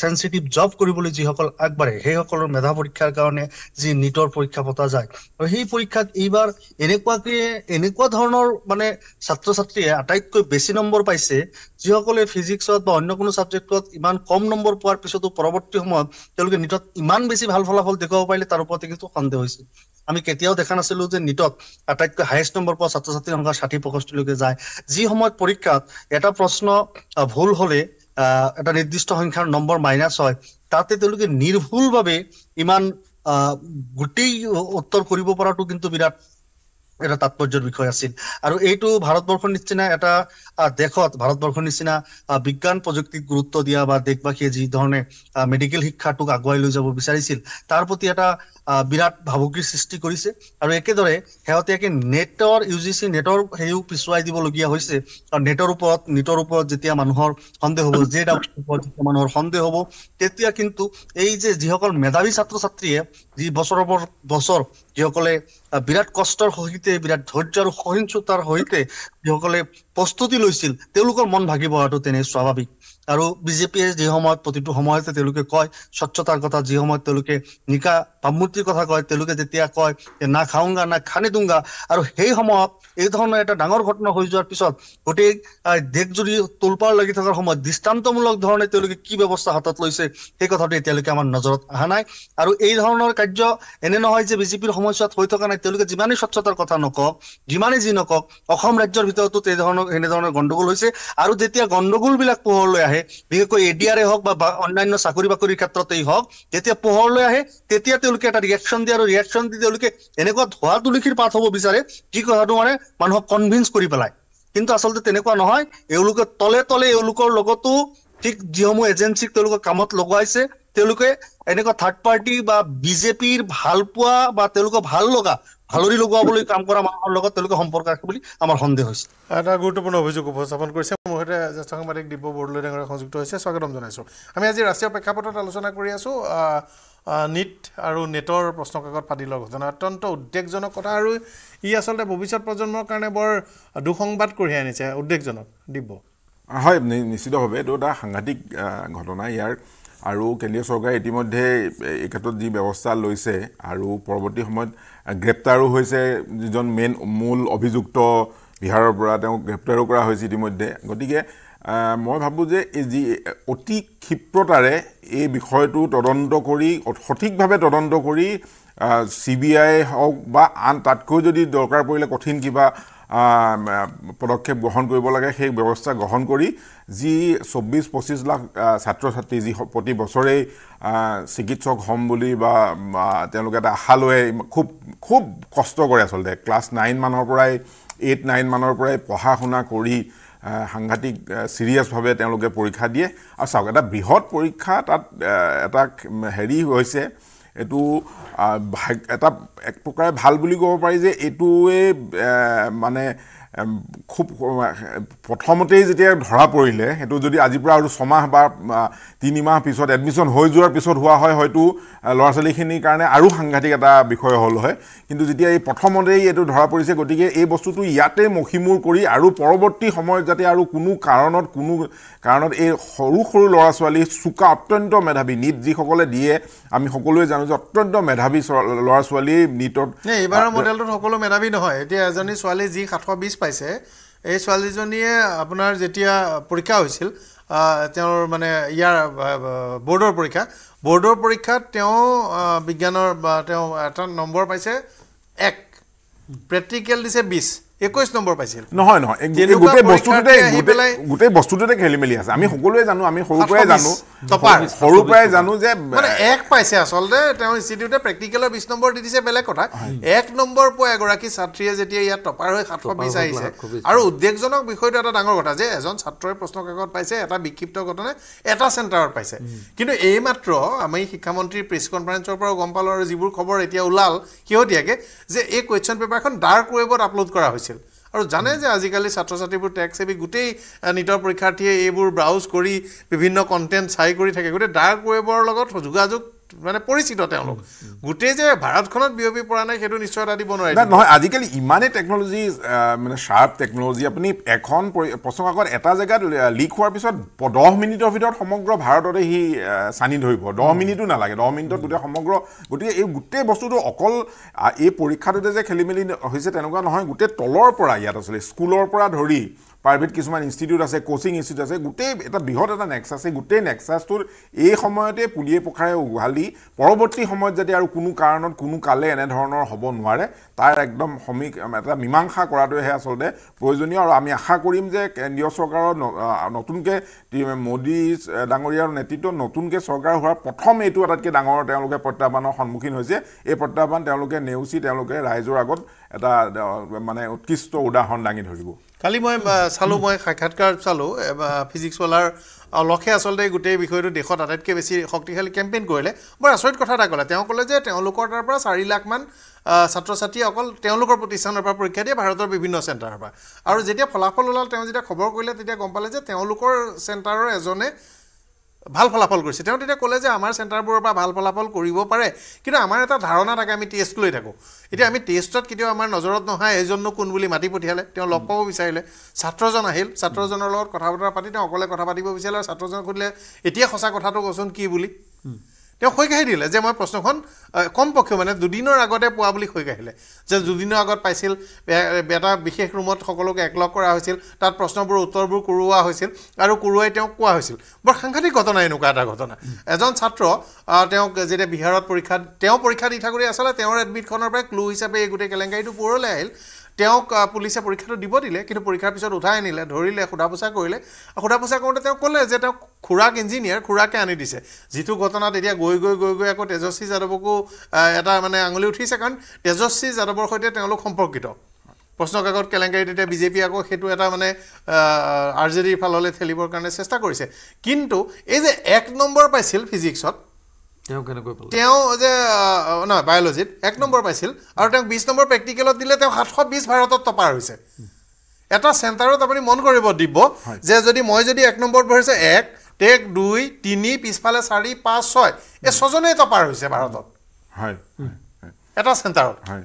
E: চেঞ্চিটিভ জব কৰিবলৈ যিসকল আগবাঢ়ে সেইসকলৰ মেধা পৰীক্ষাৰ কাৰণে যি নীটৰ পৰীক্ষা পতা যায় আৰু সেই পৰীক্ষাত এইবাৰ এনেকুৱাকে এনেকুৱা ধৰণৰ মানে ছাত্ৰ ছাত্ৰীয়ে আটাইতকৈ বেছি নম্বৰ পাইছে যিসকলে ফিজিক্সত বা অন্য কোনো ছাবজেক্টত ইমান কম নম্বৰ পোৱাৰ পিছতো পৰৱৰ্তী সময়ত তেওঁলোকে নীটত ইমান বেছি ভাল ফলাফল দেখুৱাব পাৰিলে তাৰ ওপৰতে কিন্তু সন্দেহ হৈছে আমি কেতিয়াও দেখা নাছিলো যে নীটত আটাইতকৈ হায়েষ্ট নম্বৰ পোৱা ছাত্ৰ ছাত্ৰীৰ সংখ্যা ষাঠি পয়ষষ্ঠিলৈকে যায় যি সময়ত পৰীক্ষাত এটা প্ৰশ্ন ভুল হলে এটা নিৰ্দিষ্ট সংখ্যাৰ নম্বৰ মাইনাছ হয় তাতে তেওঁলোকে নিৰ্ভুলভাৱে ইমান গোটেই উত্তৰ কৰিব পৰাটো কিন্তু বিৰাট এটা তাৎপৰ্যৰ বিষয় আছিল আৰু এইটো ভাৰতবৰ্ষৰ নিচিনা এটা দেশত ভাৰতবৰ্ষৰ নিচিনা বিজ্ঞান প্ৰযুক্তিক গুৰুত্ব দিয়া বা দেশবাসীয়ে যি ধৰণে মেডিকেল শিক্ষাটোক আগুৱাই লৈ যাব বিচাৰিছিল তাৰ প্ৰতি এটা বিৰাট ভাবুকিৰ সৃষ্টি কৰিছে আৰু একেদৰে শেহতীয়াকে নেটৰ ইউ জি চি নেটৰ সেইও পিছুৱাই দিবলগীয়া হৈছে নেটৰ ওপৰত নেটৰ ওপৰত যেতিয়া মানুহৰ সন্দেহ হ'ব জে ডাব্লিউৰ ওপৰত যেতিয়া মানুহৰ সন্দেহ হ'ব তেতিয়া কিন্তু এই যে যিসকল মেধাৱী ছাত্ৰ ছাত্ৰীয়ে যি বছৰৰ পৰা বছৰ যিসকলে বিৰাট কষ্টৰ সৈতে বিৰাট ধৈৰ্য আৰু সহিংসতাৰ সৈতে যিসকলে প্ৰস্তুতি লৈছিল তেওঁলোকৰ মন ভাগি পৰাটো তেনে স্বাভাৱিক আৰু বিজেপিয়ে যি সময়ত প্ৰতিটো সময়তে তেওঁলোকে কয় স্বচ্ছতাৰ কথা যি সময়ত তেওঁলোকে নিকা বামূৰ্তিৰ কথা কয় তেওঁলোকে যেতিয়া কয় যে না খাওঁগা না খানি দুংগা আৰু সেই সময়ত এই ধৰণৰ এটা ডাঙৰ ঘটনা হৈ যোৱাৰ পিছত গোটেই দেশ দেশজুৰি তোলপাৰ লাগি থকাৰ সময়ত দৃষ্টান্তমূলক ধৰণে তেওঁলোকে কি ব্যৱস্থা হাতত লৈছে সেই কথাটো এতিয়ালৈকে আমাৰ নজৰত অহা নাই আৰু এই ধৰণৰ কাৰ্য এনে নহয় যে বিজেপিৰ সময়ছোৱাত হৈ থকা নাই তেওঁলোকে যিমানেই স্বচ্ছতাৰ কথা নকওক যিমানেই যি নকওক অসম ৰাজ্যৰ ভিতৰতো এই ধৰণৰ এনেধৰণৰ গণ্ডগোল হৈছে আৰু যেতিয়া গণ্ডগোলবিলাক পোহৰলৈ আহে আহে বিশেষকৈ এ ডি আৰ এ হওক বা অন্যান্য চাকৰি বাকৰিৰ ক্ষেত্ৰতেই হওক যেতিয়া পোহৰলৈ আহে তেতিয়া তেওঁলোকে এটা ৰিয়েকশ্যন দিয়ে আৰু ৰিয়েকশ্যন দি তেওঁলোকে এনেকুৱা ধোৱা তুলসীৰ পাঠ হ'ব বিচাৰে যি কথাটো মানে মানুহক কনভিন্স কৰি পেলাই কিন্তু আচলতে তেনেকুৱা নহয় এওঁলোকে তলে তলে এওঁলোকৰ লগতো ঠিক যিসমূহ এজেঞ্চিক তেওঁলোকক কামত লগোৱাইছে তেওঁলোকে এনেকুৱা থাৰ্ড পাৰ্টি বা বিজেপিৰ ভাল পোৱা বা তেওঁলোকৰ ভাল লগা হালৰি লগোৱাবলৈ কাম কৰা মানুহৰ লগত তেওঁলোকে সম্পৰ্ক ৰাখে বুলি আমাৰ সন্দেহ হৈছে এটা গুৰুত্বপূৰ্ণ অভিযোগ উপস্থাপন কৰিছে মোৰ সৈতে জ্যেষ্ঠ সাংবাদিক দিব্য
A: বৰদলৈ ডাঙৰীয়া সংযুক্ত হৈছে স্বাগতম জনাইছোঁ আমি আজি ৰাষ্ট্ৰীয় প্ৰেক্ষাপটত আলোচনা কৰি আছো নীট আৰু নেটৰ প্ৰশ্ন কাকত ফাটি লোৱা ঘটনা অত্যন্ত উদ্বেগজনক কথা আৰু ই আচলতে ভৱিষ্যত প্ৰজন্মৰ কাৰণে বৰ দুঃসংবাদ কঢ়িয়াই আনিছে উদ্বেগজনক
F: দিব্য হয় নিশ্চিতভাৱে এইটো এটা সাংঘাতিক ঘটনা ইয়াৰ আৰু কেন্দ্ৰীয় চৰকাৰে ইতিমধ্যে এই ক্ষেত্ৰত যি ব্যৱস্থা লৈছে আৰু পৰৱৰ্তী সময়ত গ্ৰেপ্তাৰো হৈছে যিজন মেইন মূল অভিযুক্ত বিহাৰৰ পৰা তেওঁক গ্ৰেপ্তাৰো কৰা হৈছে ইতিমধ্যে গতিকে মই ভাবোঁ যে এই যি অতি ক্ষিপ্ৰতাৰে এই বিষয়টো তদন্ত কৰি সঠিকভাৱে তদন্ত কৰি চি বি আই হওক বা আন তাতকৈ যদি দৰকাৰ পৰিলে কঠিন কিবা পদক্ষেপ গ্ৰহণ কৰিব লাগে সেই ব্যৱস্থা গ্ৰহণ কৰি যি চৌব্বিছ পঁচিছ লাখ ছাত্ৰ ছাত্ৰী যি প্ৰতি বছৰেই চিকিৎসক হ'ম বুলি বা তেওঁলোকে এটা আশা লৈ খুব খুব কষ্ট কৰে আচলতে ক্লাছ নাইনমানৰ পৰাই এইট নাইন মানৰ পৰাই পঢ়া শুনা কৰি সাংঘাতিক ছিৰিয়াছভাৱে তেওঁলোকে পৰীক্ষা দিয়ে আৰু চাওক এটা বৃহৎ পৰীক্ষা তাত এটা হেৰি হৈছে এইটো এটা এক প্ৰকাৰে ভাল বুলি ক'ব পাৰি যে এইটোৱে মানে খুব প্ৰথমতেই যেতিয়া ধৰা পৰিলে সেইটো যদি আজিৰ পৰা আৰু ছমাহ বা তিনিমাহ পিছত এডমিশ্যন হৈ যোৱাৰ পিছত হোৱা হয় হয়তো ল'ৰা ছোৱালীখিনিৰ কাৰণে আৰু সাংঘাতিক এটা বিষয় হ'ল হয় কিন্তু যেতিয়া এই প্ৰথমতেই এইটো ধৰা পৰিছে গতিকে এই বস্তুটো ইয়াতে মষিমূৰ কৰি আৰু পৰৱৰ্তী সময়ত যাতে আৰু কোনো কাৰণত কোনো কাৰণত এই সৰু সৰু ল'ৰা ছোৱালী চোকা অত্যন্ত মেধাৱী নীট যিসকলে দিয়ে আমি সকলোৱে জানো যে অত্যন্ত মেধাৱী ল'ৰা ছোৱালী নীটত
A: এইবাৰৰ মডেলটোত সকলো মেধাৱী নহয় এতিয়া এজনী ছোৱালী যি সাতশ বিছ পাইছে এই ছোৱালীজনীয়ে আপোনাৰ যেতিয়া পৰীক্ষা হৈছিল তেওঁৰ মানে ইয়াৰ বৰ্ডৰ পৰীক্ষা বৰ্ডৰ পৰীক্ষাত তেওঁ বিজ্ঞানৰ তেওঁ এটা নম্বৰ পাইছে এক প্ৰেক্টিকেল দিছে বিছ একৈশ নম্বৰ পাইছিল
F: নহয় নহয় গোটেই বস্তুটোতে গোটেই বস্তুটোতে খেলি মেলি আছে আমি সকলোৱে জানো আমি সৰুৰ পৰাই জানো সৰুৰ পৰাই জানো যে এক
A: পাইছে আচলতে তেওঁ ইনষ্টিটিউটে প্ৰেক্টিকেলৰ বিশ নম্বৰ দি দিছে বেলেগ কথা এক নম্বৰ পোৱা এগৰাকী ছাত্ৰীয়ে যেতিয়া ইয়াত টপাৰ হৈ সাতশ বিছ আহিছে আৰু উদ্বেগজনক বিষয়টো এটা ডাঙৰ কথা যে এজন ছাত্ৰই প্ৰশ্ন কাকত পাইছে এটা বিক্ষিপ্ত ঘটনাই এটা চেণ্টাৰত পাইছে কিন্তু এইমাত্ৰ আমি শিক্ষামন্ত্ৰীৰ প্ৰেছ কনফাৰেঞ্চৰ পৰাও গম পালোঁ আৰু যিবোৰ খবৰ এতিয়া ওলাল শেহতীয়াকৈ যে এই কুৱেশ্যন পেপাৰখন ডাৰ্ক ৱেবত আপলোড কৰা হৈছে আৰু জানে যে আজিকালি ছাত্ৰ ছাত্ৰীবোৰ টেক্স এবি গোটেই নীটৰ পৰীক্ষাৰ্থীয়ে এইবোৰ ব্ৰাউজ কৰি বিভিন্ন কণ্টেণ্ট চাই কৰি থাকে গতিকে ডাৰ্ক ৱেবৰ লগত যোগাযোগ মানে পৰিচিত তেওঁলোক গোটেই যে ভাৰতখনত বিয়পি পৰা নাই সেইটো নিশ্চয়তা দিব নোৱাৰে নহয় আজিকালি
F: ইমানেই টেকন'লজি মানে শ্বাৰ্প টেকন'লজি আপুনি এখন প্ৰশ্ন কাকত এটা জেগাত লিক হোৱাৰ পিছত দহ মিনিটৰ ভিতৰত সমগ্ৰ ভাৰততে সি চানি ধৰিব দহ মিনিটো নালাগে দহ মিনিটত গোটেই সমগ্ৰ গতিকে এই গোটেই বস্তুটো অকল এই পৰীক্ষাটোতে যে খেলি মেলি হৈছে তেনেকুৱা নহয় গোটেই তলৰ পৰা ইয়াত আচলতে স্কুলৰ পৰা ধৰি প্ৰাইভেট কিছুমান ইনষ্টিটিউট আছে কোচিং ইনষ্টিটিউট আছে গোটেই এটা বৃহৎ এটা নেক্স আছে গোটেই নেক্সাছটোৰ এই সময়তে পুলিয়ে পোখাৰে উঘালি পৰৱৰ্তী সময়ত যাতে আৰু কোনো কাৰণত কোনো কালে এনেধৰণৰ হ'ব নোৱাৰে তাৰ একদম সমী এটা মীমাংসা কৰাটোহে আচলতে প্ৰয়োজনীয় আৰু আমি আশা কৰিম যে কেন্দ্ৰীয় চৰকাৰৰ নতুনকৈ মোদী ডাঙৰীয়াৰ নেতৃত্বত নতুনকৈ চৰকাৰ হোৱাৰ প্ৰথম এইটো আটাইতকৈ ডাঙৰ তেওঁলোকে প্ৰত্যাহ্বানৰ সন্মুখীন হৈছে এই প্ৰত্যাহ্বান তেওঁলোকে নেওচি তেওঁলোকে ৰাইজৰ আগত এটা মানে উৎকৃষ্ট উদাহৰণ দাঙি ধৰিব
A: কালি মই চালোঁ মই সাক্ষাৎকাৰ চালোঁ ফিজিক্স ৱালাৰ লক্ষ্যে আচলতে গোটেই বিষয়টো দেশত আটাইতকৈ বেছি শক্তিশালী কেম্পেইন কৰিলে বৰ আচৰিত কথা এটা ক'লে তেওঁ ক'লে যে তেওঁলোকৰ তাৰ পৰা চাৰি লাখমান ছাত্ৰ ছাত্ৰীয়ে অকল তেওঁলোকৰ প্ৰতিষ্ঠানৰ পৰা পৰীক্ষা দিয়ে ভাৰতৰ বিভিন্ন চেণ্টাৰৰ পৰা আৰু যেতিয়া ফলাফল ওলাল তেওঁ যেতিয়া খবৰ কৰিলে তেতিয়া গম পালে যে তেওঁলোকৰ চেণ্টাৰৰ এজনে ভাল ফলাফল কৰিছে তেওঁ তেতিয়া ক'লে যে আমাৰ চেণ্টাৰবোৰৰ পৰা ভাল ফলাফল কৰিব পাৰে কিন্তু আমাৰ এটা ধাৰণা থাকে আমি টেষ্ট লৈ থাকোঁ এতিয়া আমি টেষ্টত কেতিয়াও আমাৰ নজৰত নহয় এজননো কোন বুলি মাতি পঠিয়ালে তেওঁ লগ পাব বিচাৰিলে ছাত্ৰজন আহিল ছাত্ৰজনৰ লগত কথা বতৰা পাতি তেওঁ অকলে কথা পাতিব বিচাৰিলে আৰু ছাত্ৰজনক সুধিলে এতিয়া সঁচা কথাটো কচোন কি বুলি তেওঁ কাঢ়ি দিলে যে মই প্ৰশ্নখন কম কমপক্ষেও মানে দুদিনৰ আগতে পোৱা বুলি কাঢ়িলে যে দুদিনৰ আগত পাইছিল এটা বিশেষ ৰুমত সকলোকে একলগ কৰা হৈছিল তাত প্ৰশ্নবোৰ উত্তৰবোৰ কৰোৱা হৈছিল আৰু কৰোৱাই তেওঁক কোৱা হৈছিল বৰ সাংঘাতিক ঘটনা এনেকুৱা এটা ঘটনা এজন ছাত্ৰ তেওঁক যেতিয়া বিহাৰত পৰীক্ষা তেওঁ পৰীক্ষা দি থাকোঁতে আচলতে তেওঁৰ এডমিটখনৰ পৰাই ক্লু হিচাপে এই গোটেই কেলেংকাৰীটো পূৰলৈ আহিল তেওঁক পুলিচে পৰীক্ষাটো দিব দিলে কিন্তু পৰীক্ষাৰ পিছত উঠাই আনিলে ধৰিলে সোধা পোছা কৰিলে আৰু সোধা পোছা কৰোঁতে তেওঁ ক'লে যে তেওঁ খুৰাক ইঞ্জিনিয়াৰ খুৰাকে আনি দিছে যিটো ঘটনাত এতিয়া গৈ গৈ গৈ গৈ আকৌ তেজস্বী যাদৱকো এটা মানে আঙুলি উঠিছে কাৰণ তেজস্বী যাদৱৰ সৈতে তেওঁলোক সম্পৰ্কিত প্ৰশ্নকাকত কেলেংকাৰীত এতিয়া বিজেপি আকৌ সেইটো এটা মানে আৰ জে ডিৰ ফাললৈ ঠেলিবৰ কাৰণে চেষ্টা কৰিছে কিন্তু এই যে এক নম্বৰ পাইছিল ফিজিক্সত তেওঁ যে নহয় বায়'লজিত এক নম্বৰ পাইছিল আৰু তেওঁক বিছ নম্বৰ প্ৰেক্টিকেলত দিলে তেওঁ সাতশ বিছ ভাৰতত টপাৰ হৈছে এটা চেণ্টাৰত আপুনি মন কৰিব দিব্য যে যদি মই যদি এক নম্বৰত পঢ়িছোঁ এক টেক দুই তিনি পিছফালে চাৰি পাঁচ ছয় এই ছজনেই টপাৰ হৈছে ভাৰতত হয় এটা চেণ্টাৰত হয়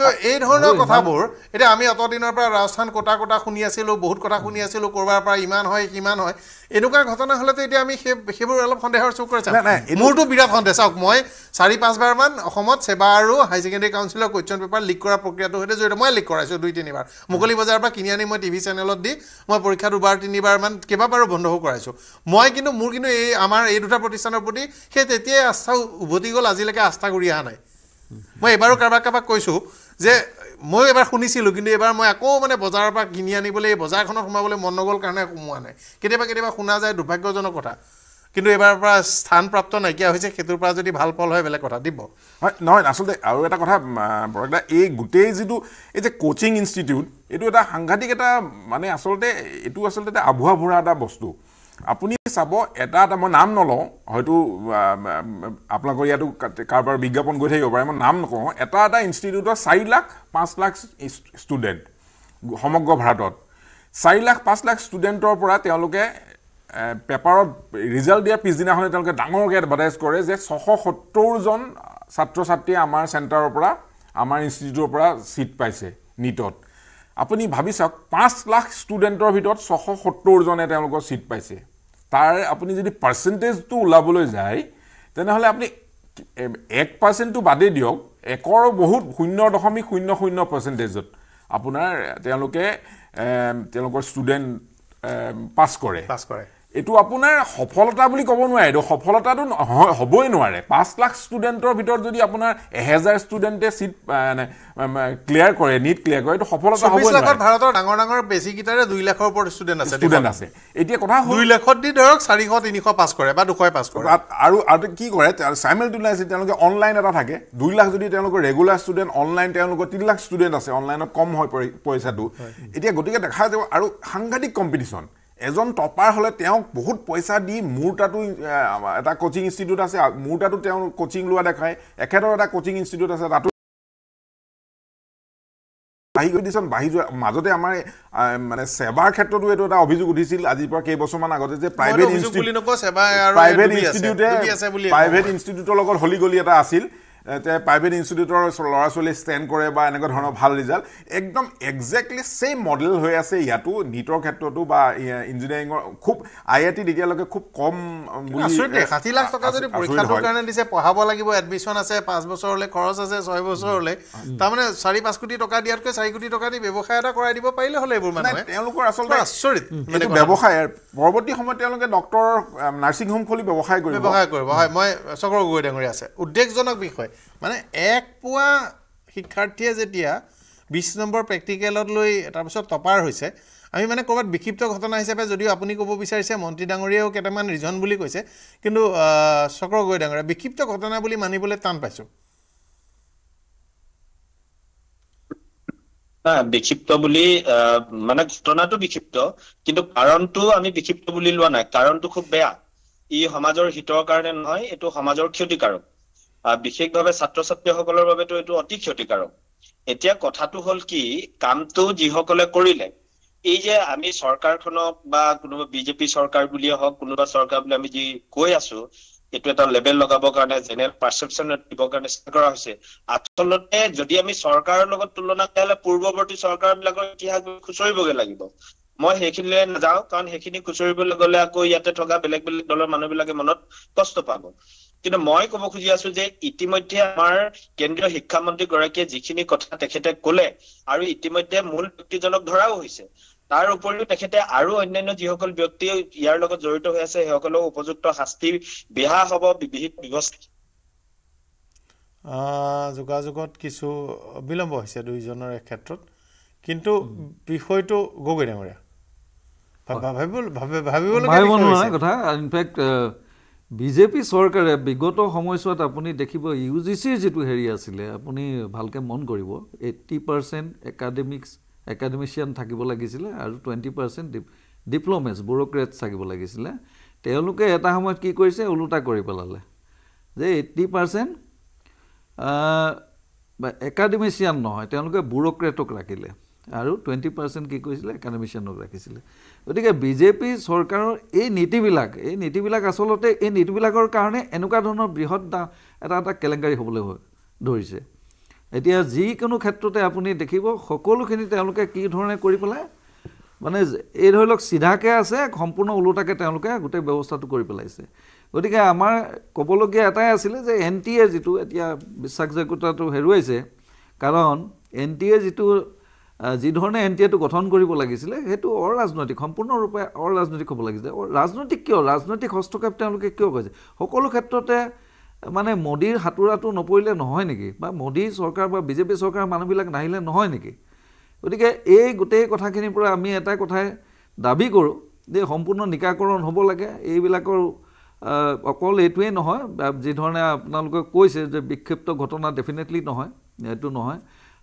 A: তো এই ধৰণৰ কথাবোৰ এতিয়া আমি অতদিনৰ পৰা ৰাজস্থান কটা কটা শুনি আছিলোঁ বহুত কথা শুনি আছিলোঁ ক'ৰবাৰ পৰা ইমান হয় সিমান হয় এনেকুৱা ঘটনা হ'লেতো এতিয়া আমি সেই সেইবোৰ অলপ সন্দেহৰ চুক কৰি চাওঁ মোৰতো বিৰাট সন্দেহ চাওক মই চাৰি পাঁচবাৰমান অসমত ছেবা আৰু হাই ছেকেণ্ডেৰী কাউন্সিলৰ কুৱেশ্যন পেপাৰ লিক কৰা প্ৰক্ৰিয়াটোৰ সৈতে জড়িত মই লিক কৰাইছোঁ দুই তিনিবাৰ মুকলি বজাৰৰ পৰা কিনি আনি মই টিভি চেনেলত দি মই পৰীক্ষা দুবাৰ তিনিবাৰমান কেইবাবাৰো বন্ধও কৰাইছোঁ মই কিন্তু মোৰ কিন্তু এই আমাৰ এই দুটা প্ৰতিষ্ঠানৰ প্ৰতি সেই তেতিয়াই আস্থা উভতি গ'ল আজিলৈকে আস্থা ঘূৰি অহা নাই মই এইবাৰো কাৰোবাক কাৰোবাক কৈছোঁ যে মই এবাৰ শুনিছিলোঁ কিন্তু এইবাৰ মই আকৌ মানে বজাৰৰ পৰা কিনি আনিবলৈ এই বজাৰখনত সোমাবলৈ মন নগ'ল কাৰণে সোমোৱা নাই কেতিয়াবা কেতিয়াবা শুনা যায় দুৰ্ভাগ্যজনক কথা কিন্তু এইবাৰৰ পৰা স্থান প্ৰাপ্ত নাইকিয়া হৈছে সেইটোৰ পৰা যদি ভাল ফল হয়
F: বেলেগ কথা দিব হয় নহয় আচলতে আৰু এটা কথা বৰগদা এই গোটেই যিটো এই যে কোচিং ইনষ্টিটিউট এইটো এটা সাংঘাতিক এটা মানে আচলতে এইটো আচলতে এটা আভুৱা ভৰা এটা বস্তু আপুনি চাব এটা এটা মই নাম নলওঁ হয়তো আপোনালোকৰ ইয়াতো কাৰোবাৰ বিজ্ঞাপন গৈ থাকিব পাৰে মই নাম নকওঁ এটা এটা ইনষ্টিটিউটৰ চাৰি লাখ পাঁচ লাখ ষ্টুডেণ্ট সমগ্ৰ ভাৰতত চাৰি লাখ পাঁচ লাখ ষ্টুডেণ্টৰ পৰা তেওঁলোকে পেপাৰত ৰিজাল্ট দিয়াৰ পিছদিনাখনে তেওঁলোকে ডাঙৰকৈ এডভাৰটাইজ কৰে যে ছশ সত্তৰজন ছাত্ৰ ছাত্ৰীয়ে আমাৰ চেণ্টাৰৰ পৰা আমাৰ ইনষ্টিটিউটৰ পৰা ছিট পাইছে নীটত আপুনি ভাবি চাওক পাঁচ লাখ ষ্টুডেণ্টৰ ভিতৰত ছশ সত্তৰজনে তেওঁলোকৰ ছিট পাইছে তাৰ আপুনি যদি পাৰ্চেণ্টেজটো ওলাবলৈ যায় তেনেহ'লে আপুনি এক পাৰ্চেণ্টটো বাদেই দিয়ক একৰ বহুত শূন্য দশমিক শূন্য শূন্য পাৰ্চেণ্টেজত আপোনাৰ তেওঁলোকে তেওঁলোকৰ ষ্টুডেণ্ট পাছ কৰে পাছ কৰে এইটো আপোনাৰ সফলতা বুলি ক'ব নোৱাৰে এইটো সফলতাটো হ'বই নোৱাৰে পাঁচ লাখ ষ্টুডেণ্টৰ ভিতৰত যদি আপোনাৰ এহেজাৰ ষ্টুডেণ্টে চিট মানে ক্লিয়াৰ কৰে নীট ক্লিয়াৰ কৰে এইটো সফলতা হ'ব লাগে ভাৰতৰ ডাঙৰ ডাঙৰ বেছিকেইটাৰে দুই লাখৰ ওপৰত ষ্টুডেণ্ট আছে ষ্টুডেণ্ট আছে এতিয়া কথা দুই লাখত দি ধৰক চাৰিশ তিনিশ পাছ কৰে বা দুশই পাছ কৰে আৰু আৰু কি কৰে চাইমেল টুলাইছে তেওঁলোকে অনলাইন এটা থাকে দুই লাখ যদি তেওঁলোকৰ ৰেগুলাৰ ষ্টুডেণ্ট অনলাইন তেওঁলোকৰ তিনি লাখ ষ্টুডেণ্ট আছে অনলাইনত কম হয় পইচাটো এতিয়া গতিকে দেখা যাব আৰু সাংঘাতিক কম্পিটিশ্যন এজন টপাৰ হ'লে তেওঁক বহুত পইচা দি মোৰ তাতো এটা কোচিং ইনষ্টিটিউট আছে মোৰ তাতো তেওঁ কোচিং লোৱা দেখায় এখেতৰ এটা কোচিং ইনষ্টিটিউট আছে তাতো বাঢ়ি গৈ দিছোঁ বাঢ়ি যোৱা মাজতে আমাৰ মানে সেৱাৰ ক্ষেত্ৰতো এইটো এটা অভিযোগ উঠিছিল আজিৰ পৰা কেইবছৰমান আগতে যে প্ৰাইভেট ইনষ্টিটিউট
A: প্ৰাইভেট ইনষ্টিটিউটে প্ৰাইভেট
F: ইনষ্টিটিউটৰ লগত হলি গলি এটা আছিল এতিয়া প্ৰাইভেট ইনষ্টিটিউটৰ ল'ৰা ছোৱালী ষ্টেণ্ড কৰে বা এনেকুৱা ধৰণৰ ভাল ৰিজাল্ট একদম একজেক্টলি ছেইম মডেল হৈ আছে ইয়াতো নীটৰ ক্ষেত্ৰতো বা ইঞ্জিনিয়াৰিঙৰ খুব আই আই টি এতিয়ালৈকে খুব কম ষাঠি লাখ টকা যদি পৰীক্ষাটোৰ কাৰণে দিছে পঢ়াব লাগিব
A: এডমিশ্যন আছে পাঁচ বছৰলৈ খৰচ আছে ছয় বছৰলৈ তাৰমানে চাৰি পাঁচ কোটি টকা দিয়াতকৈ চাৰি কোটি টকা দি ব্যৱসায় এটা কৰাই দিব পাৰিলে হ'লে এইবোৰ মানে তেওঁলোকৰ আচলতে
F: আচৰিত ব্যৱসায় পৰৱৰ্তী
A: সময়ত তেওঁলোকে ডক্টৰ নাৰ্ছিং হোম খুলি ব্যৱসায় কৰিব ব্যৱসায় কৰিব হয় মই চক্ৰ গগৈ ডাঙৰীয়া আছে উদ্বেগজনক বিষয় মানে এক পোৱা শিক্ষাৰ্থীয়ে যেতিয়া বিছ নম্বৰ প্ৰেক্টিকেলত লৈ তাৰপিছত টপাৰ হৈছে আমি মানে ক'ৰবাত বিক্ষিপ্ত ঘটনা হিচাপে যদিও আপুনি ক'ব বিচাৰিছে মন্ত্ৰী ডাঙৰীয়াও কেইটামান ৰিজন বুলি কৈছে কিন্তু চক্ৰগৈ ডাঙৰীয়া বিক্ষিপ্ত ঘটনা বুলি মানিবলৈ টান পাইছোঁ
B: বিক্ষিপ্ত বুলি মানে ঘটনাটো বিক্ষিপ্ত কিন্তু কাৰণটো আমি বিক্ষিপ্ত বুলি লোৱা নাই কাৰণটো খুব বেয়া ই সমাজৰ হিতৰ কাৰণে নহয় এইটো সমাজৰ ক্ষতিকাৰক বিশেষভাৱে ছাত্ৰ ছাত্ৰীসকলৰ বাবেতো এইটো অতি ক্ষতিকাৰক এতিয়া কথাটো হল কি কামটো যিসকলে কৰিলে এই যে আমি চৰকাৰখনক বা কোনোবা বিজেপি চৰকাৰ বুলিয়ে হওক কোনোবা চৰকাৰ বুলি আমি যি কৈ আছো এইটো এটা লেবেল লগাবৰ কাৰণে জেনেৰেল পাৰ্চেপশ্যন দিবৰ কাৰণে কৰা হৈছে আচলতে যদি আমি চৰকাৰৰ লগত তুলনা কৰিলে পূৰ্ৱৱৰ্তী চৰকাৰবিলাকৰ ইতিহাস খুচৰিবগৈ লাগিব মই সেইখিনিলৈ নাযাওঁ কাৰণ সেইখিনি খুচৰিবলৈ গলে আকৌ ইয়াতে থকা বেলেগ বেলেগ দলৰ মানুহবিলাকে মনত কষ্ট পাব কিন্তু মই ক'ব খুজি আছো যে ইতিমধ্যে আমাৰ কেন্দ্ৰীয় শিক্ষামন্ত্ৰীগৰাকীয়ে যিখিনি কথা তেখেতে ক'লে আৰু ইতিমধ্যে মূল ব্যক্তিজনক ধৰাও হৈছে তাৰ উপৰিও তেখেতে আৰু অন্যান্য যিসকল ব্যক্তি ইয়াৰ লগত জড়িত হৈ আছে সেইসকলক উপযুক্ত শাস্তি বিহা হ'ব বিহিত ব্যৱস্থা
A: যোগাযোগত কিছু বিলম্ব হৈছে দুইজনৰ এই ক্ষেত্ৰত কিন্তু বিষয়টো গগৈ ডাঙৰীয়া ভাবিব ভাবিব নোৱাৰে
D: কথা ইনফেক্ট বিজেপি চৰকাৰে বিগত সময়ছোৱাত আপুনি দেখিব ইউ জি চিৰ যিটো হেৰি আছিলে আপুনি ভালকৈ মন কৰিব এইট্টি পাৰ্চেণ্ট একাডেমিক্স একাডেমিচিয়ান থাকিব লাগিছিলে আৰু টুৱেণ্টি পাৰ্চেণ্ট ডিপ্ল'মেছ ব্যুৰক্ৰেটছ থাকিব লাগিছিলে তেওঁলোকে এটা সময়ত কি কৰিছে ওলোটা কৰি পেলালে যে এইট্টি পাৰ্চেণ্ট একাডেমিচিয়ান নহয় তেওঁলোকে ব্যুৰক্ৰেটক ৰাখিলে আৰু টুৱেণ্টি পাৰ্চেণ্ট কি কৰিছিলে একাডেমিচিয়ানত ৰাখিছিলে গতিকে বিজেপি চৰকাৰৰ এই নীতিবিলাক এই নীতিবিলাক আচলতে এই নীতিবিলাকৰ কাৰণে এনেকুৱা ধৰণৰ বৃহৎ এটা এটা কেলেংকাৰী হ'বলৈ ধৰিছে এতিয়া যিকোনো ক্ষেত্ৰতে আপুনি দেখিব সকলোখিনি তেওঁলোকে কি ধৰণে কৰি পেলাই মানে এই ধৰি লওক চিধাকৈ আছে সম্পূৰ্ণ ওলোটাকৈ তেওঁলোকে গোটেই ব্যৱস্থাটো কৰি পেলাইছে গতিকে আমাৰ ক'বলগীয়া এটাই আছিলে যে এন টি এ যিটো এতিয়া বিশ্বাসযোগ্যতাটো হেৰুৱাইছে কাৰণ এন টি এ যিটো যি ধৰণে এন টি এটো গঠন কৰিব লাগিছিলে সেইটো অৰাজনৈতিক সম্পূৰ্ণৰূপে অৰাজনৈতিক হ'ব লাগিছিলে ৰাজনৈতিক কিয় ৰাজনৈতিক হস্তক্ষেপ তেওঁলোকে কিয় কৈছে সকলো ক্ষেত্ৰতে মানে মোদীৰ সাঁতোৰাটো নপৰিলে নহয় নেকি বা মোদী চৰকাৰ বা বিজেপি চৰকাৰৰ মানুহবিলাক নাহিলে নহয় নেকি গতিকে এই গোটেই কথাখিনিৰ পৰা আমি এটা কথাই দাবী কৰোঁ যে সম্পূৰ্ণ নিকাকৰণ হ'ব লাগে এইবিলাকৰ অকল এইটোৱেই নহয় যিধৰণে আপোনালোকে কৈছে যে বিক্ষিপ্ত ঘটনা ডেফিনেটলি নহয় এইটো নহয়